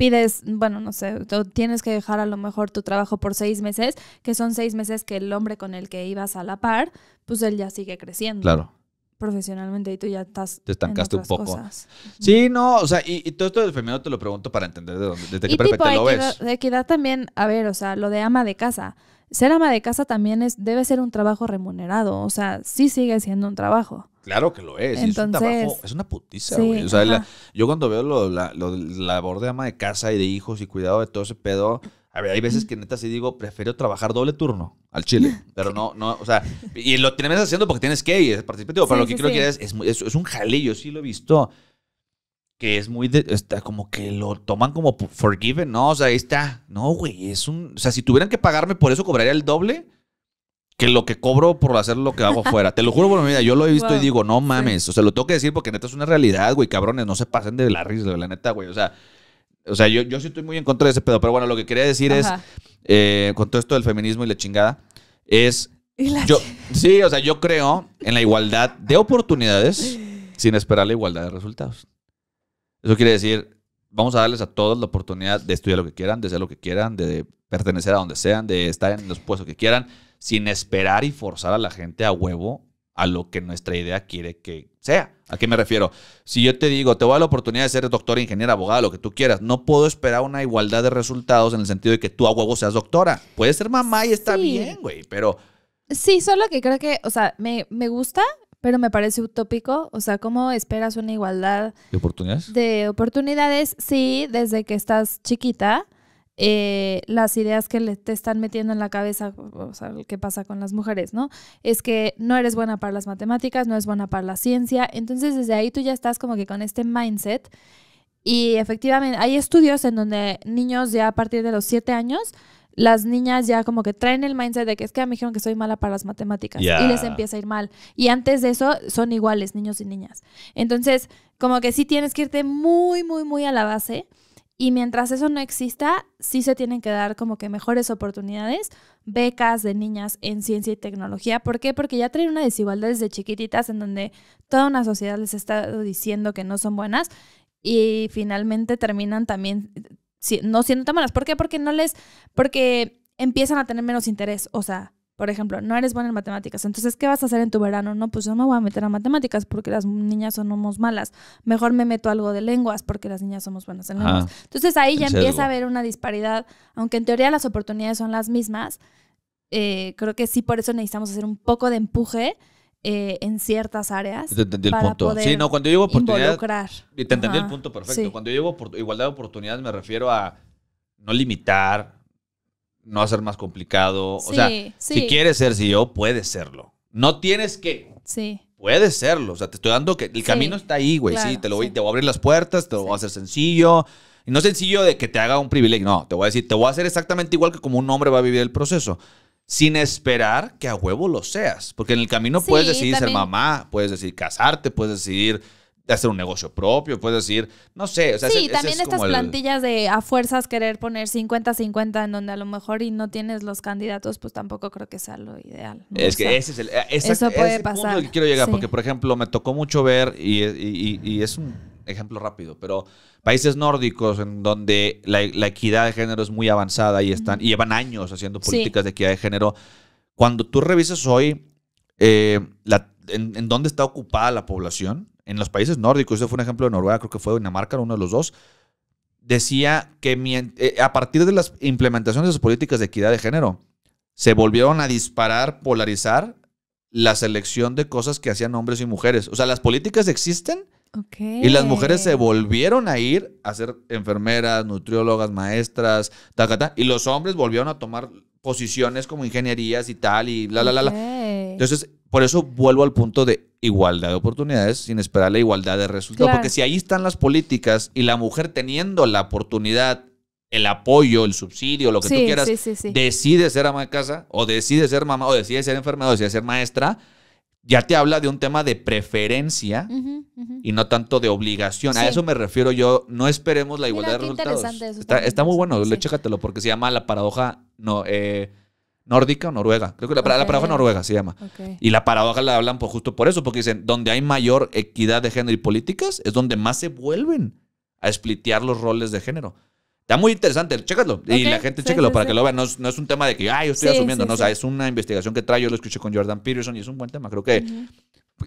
pides, bueno, no sé, tienes que dejar a lo mejor tu trabajo por seis meses, que son seis meses que el hombre con el que ibas a la par, pues él ya sigue creciendo. Claro. Profesionalmente y tú ya estás. Te estancaste un poco. Sí, no, o sea, y, todo esto del femenino te lo pregunto para entender de dónde, desde qué perspectiva lo ves. De equidad también, a ver, o sea, lo de ama de casa. Ser ama de casa también es, debe ser un trabajo remunerado, o sea, sí sigue siendo un trabajo. Claro que lo es. es un una putiza, güey. yo cuando veo la, labor de ama de casa y de hijos y cuidado de todo ese pedo, a ver, hay veces que neta sí digo, prefiero trabajar doble turno al chile. Pero no, no, o sea, y lo tienes haciendo porque tienes que y es participativo. pero lo que quiero creo que es, es, es, un jalillo, sí lo he visto. Que es muy, de, está como que lo toman como forgiven, ¿no? O sea, está. No, güey, es un, o sea, si tuvieran que pagarme por eso, cobraría el doble que lo que cobro por hacer lo que hago fuera. Te lo juro, por mi vida. yo lo he visto y digo, no mames. O sea, lo tengo que decir porque neta es una realidad, güey, cabrones. No se pasen de la risa, de la neta, güey. O sea, o sea yo, yo sí estoy muy en contra de ese pedo. Pero bueno, lo que quería decir es, eh, con todo esto del feminismo y la chingada, es. yo, sí, o sea, yo creo en la igualdad de oportunidades sin esperar la igualdad de resultados. Eso quiere decir, vamos a darles a todos la oportunidad de estudiar lo que quieran, de ser lo que quieran, de pertenecer a donde sean, de estar en los puestos que quieran, sin esperar y forzar a la gente a huevo a lo que nuestra idea quiere que sea. ¿A qué me refiero? Si yo te digo, te voy a dar la oportunidad de ser doctora, ingeniera, abogada, lo que tú quieras, no puedo esperar una igualdad de resultados en el sentido de que tú a huevo seas doctora. Puedes ser mamá y está bien, güey, pero... Sí, solo que creo que, o sea, me, me gusta, pero me parece utópico. O sea, ¿cómo esperas una igualdad? ¿De oportunidades? De oportunidades, sí, desde que estás chiquita. Eh, las ideas que te están metiendo en la cabeza, o sea, qué pasa con las mujeres, ¿no? Es que no eres buena para las matemáticas, no es buena para la ciencia, entonces desde ahí tú ya estás como que con este mindset y efectivamente hay estudios en donde niños ya a partir de los siete años, las niñas ya como que traen el mindset de que es que me dijeron que soy mala para las matemáticas y les empieza a ir mal. Y antes de eso son iguales niños y niñas. Entonces, como que sí tienes que irte muy, muy, muy a la base y mientras eso no exista, sí se tienen que dar como que mejores oportunidades, becas de niñas en ciencia y tecnología. ¿Por qué? Porque ya traen una desigualdad desde chiquititas en donde toda una sociedad les está diciendo que no son buenas y finalmente terminan también eh, no siendo tan buenas. ¿Por qué? Porque no les, porque empiezan a tener menos interés. O sea, por ejemplo, no eres buena en matemáticas, entonces, ¿qué vas a hacer en tu verano? No, pues yo me voy a meter a matemáticas porque las niñas somos malas. Mejor me meto algo de lenguas porque las niñas somos buenas en lenguas. entonces ahí ya empieza a haber una disparidad, aunque en teoría las oportunidades son las mismas. Eh, creo que sí, por eso necesitamos hacer un poco de empuje. Eh, en ciertas áreas. Te entendí el punto. sí, no, cuando digo oportunidad. Y te entendí el punto perfecto. Cuando Cuando digo igualdad de oportunidades me refiero a no limitar, no hacer más complicado. o sea, si quieres ser CEO, puedes serlo. No tienes que. Sí. Puedes serlo. O sea, te estoy dando que el camino está ahí, güey. sí, te lo voy, te voy a abrir las puertas, te lo voy a hacer sencillo. Y no sencillo de que te haga un privilegio. No, te voy a decir, te voy a hacer exactamente igual que como un hombre va a vivir el proceso. Sin esperar que a huevo lo seas. Porque en el camino puedes decidir ser mamá, puedes decidir casarte, puedes decidir hacer un negocio propio, puedes decir, no sé. sí, también estas plantillas de a fuerzas querer poner 50-50 en donde a lo mejor y no tienes los candidatos, pues tampoco creo que sea lo ideal. Es que ese es el eh, eso que quiero llegar, porque por ejemplo me tocó mucho ver, y, es un ejemplo rápido, pero países nórdicos en donde la, equidad de género es muy avanzada y, están, y llevan años haciendo políticas de equidad de género, cuando tú revisas hoy eh, en dónde está ocupada la población, en los países nórdicos, este fue un ejemplo de Noruega, creo que fue Dinamarca, uno de los dos, decía que eh, a partir de las implementaciones de sus políticas de equidad de género, se volvieron a disparar, polarizar la selección de cosas que hacían hombres y mujeres. O sea, las políticas existen y las mujeres se volvieron a ir a ser enfermeras, nutriólogas, maestras, ta, ta, ta, y los hombres volvieron a tomar posiciones como ingenierías y tal, y la la la. la Entonces, por eso vuelvo al punto de igualdad de oportunidades sin esperar la igualdad de resultados. Porque si ahí están las políticas y la mujer teniendo la oportunidad, el apoyo, el subsidio, lo que tú quieras, decide ser ama de casa o decide ser mamá o decide ser enfermera o decide ser maestra, ya te habla de un tema de preferencia y no tanto de obligación. A eso me refiero yo. No esperemos la igualdad de resultados. está, muy bueno, chécatelo porque se llama la paradoja no, eh, nórdica o noruega. Creo que la, la paradoja noruega se llama. Y la paradoja la hablan justo por eso, porque dicen, donde hay mayor equidad de género y políticas, es donde más se vuelven a splitear los roles de género. Está muy interesante, chécalo. Y la gente, sí, para que lo vean. No, es un tema de que, ay, yo estoy asumiendo. no, o sea, es una investigación que trae. Yo lo escuché con Jordan Peterson y es un buen tema. Creo que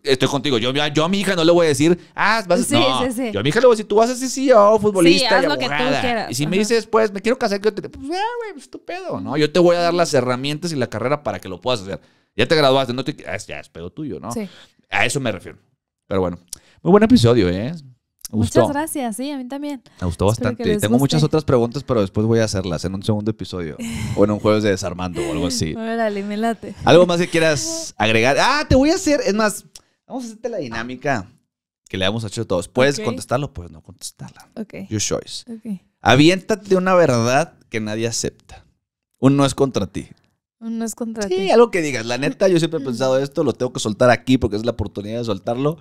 estoy contigo. Yo, a mi hija no le voy a decir, ah, vas a sí, no. sí, Yo a mi hija le voy a decir, tú vas a ser CEO, futbolista y Y si me dices, pues, me quiero casar, yo pues, ah, güey, estupendo, pues, ¿no? Yo te voy a dar las herramientas y la carrera para que lo puedas hacer. Ya te graduaste, no te, ah, ya es pedo tuyo, ¿no? Sí. A eso me refiero. Pero bueno, muy buen episodio, ¿eh? Muchas gracias, sí, a mí también. Me gustó bastante. Tengo muchas otras preguntas, pero después voy a hacerlas en un segundo episodio o en un jueves de Desarmando o algo así. Órale, me ¿Algo más que quieras agregar? Ah, te voy a hacer, es más, Vamos a hacerte la dinámica que le hemos hecho todos. Puedes contestarlo, puedes no contestarla. Your choice. Ok. Aviéntate una verdad que nadie acepta. Uno no es contra ti. No es contra ti. Sí, algo que digas. La neta, yo siempre he pensado esto, lo tengo que soltar aquí porque es la oportunidad de soltarlo.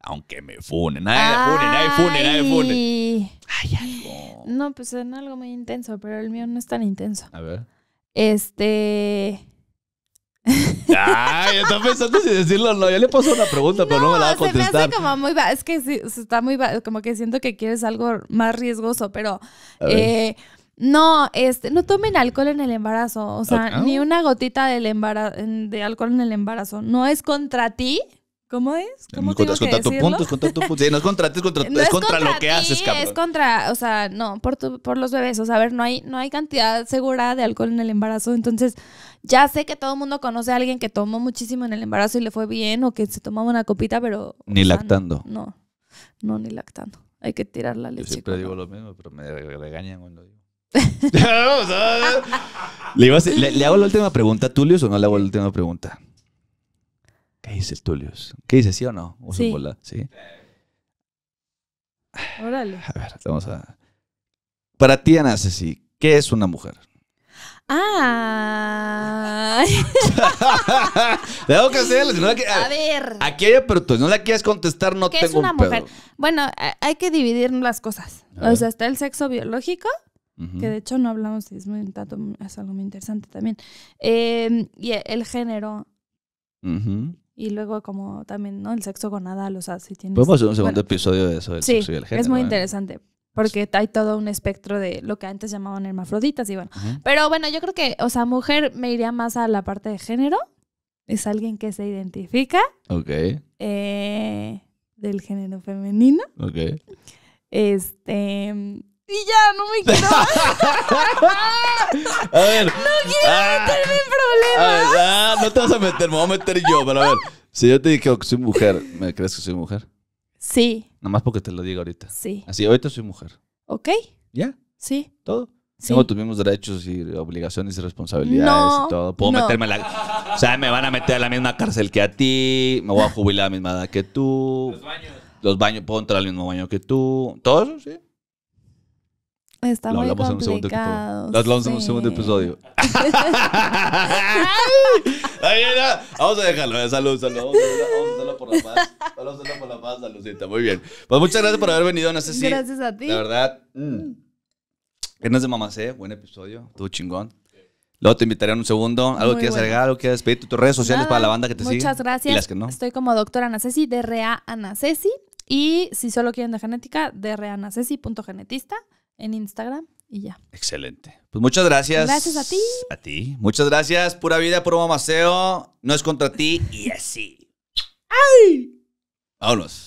Aunque me funen. Nadie me funen, nadie me funen, Ay, algo. No, pues en algo muy intenso, pero el mío no es tan intenso. A ver. Este. Ay, está pensando si decirlo no. Yo le puse una pregunta, pero no, me la va a contestar. es que está muy como que siento que quieres algo más riesgoso, pero eh, no, este, no tomen alcohol en el embarazo, o sea, ni una gotita del de alcohol en el embarazo. No es contra ti, ¿Cómo es? ¿Cómo es contra tu punto, contra tu Sí, no es contra es contra, lo que haces, cabrón. Es contra, o sea, no, por, por los bebés. O sea, a ver, no hay, no hay cantidad segura de alcohol en el embarazo. Entonces, ya sé que todo el mundo conoce a alguien que tomó muchísimo en el embarazo y le fue bien o que se tomaba una copita, pero... Ni lactando. no, no, ni lactando. Hay que tirar la leche. Yo siempre digo lo mismo, pero me regañan cuando digo. le, iba a le, hago la última pregunta a Tulio o no le hago la última pregunta? ¿Qué dice ¿Qué dice, sí o no? ¿Usa sí. ¿sí? Órale. A ver, vamos a. Para ti, Ana ¿qué es una mujer? Ah. tengo que no que, a, ver. Aquí hay pero no la quieres contestar, no ¿Qué tengo es una mujer? Bueno, hay que dividir las cosas. o sea, está el sexo biológico, que de hecho no hablamos, es, muy, tanto, es algo muy interesante también. Em, y el género. Uh y luego como también, ¿no? El sexo con Adal, o sea, si tienes... Podemos hacer un segundo episodio de eso, del sexo y el género. es muy ¿eh? interesante. Porque hay todo un espectro de lo que antes llamaban hermafroditas y bueno. Pero bueno, yo creo que, o sea, mujer me iría más a la parte de género. Es alguien que se identifica. Ok. Eh, del género femenino. Ok. Este, y ya, no me quiero. a ver. No quiero ah. meterme en problemas. Ah, no te vas a meter, me voy a meter yo, pero a ver. Si yo te dije que soy mujer, ¿me crees que soy mujer? Sí. Nomás porque te lo digo ahorita. Sí. Así, ahorita soy mujer. Ok. ¿Ya? Sí. ¿Todo? Sí. Tengo tus mismos derechos y obligaciones y responsabilidades y todo. Puedo meterme en la. O sea, me van a meter a la misma cárcel que a ti. Me voy a jubilar a la misma edad que tú. Los baños. Los baños. Puedo entrar al mismo baño que tú. Todo eso, sí. Está hablamos muy complicado. En un segundo episodio. hablamos en un segundo episodio. Ahí era. Vamos a dejarlo. Saludos, eh, salud. Vamos a hacerlo por la paz. Vamos a hacerlo por la paz, Lucita. Muy bien. Pues muchas gracias por haber venido. No Gracias a ti. La verdad. Mm. es de Mamacé, eh. buen episodio. Estuvo chingón. Luego te invitaré en un segundo. ¿Algo que quieras agregar? ¿Algo que quieras pedir? ¿Tus redes sociales para la banda que te sigue? Muchas gracias. Y las que no. Estoy como doctora Anacesi, DRA Anacesi. Y si solo quieren de genética, genetista en Instagram y ya. Excelente. Pues muchas gracias. Gracias a ti. A ti. Muchas gracias. Pura vida, puro mamaceo. No es contra ti y así. ¡Ay! Vámonos.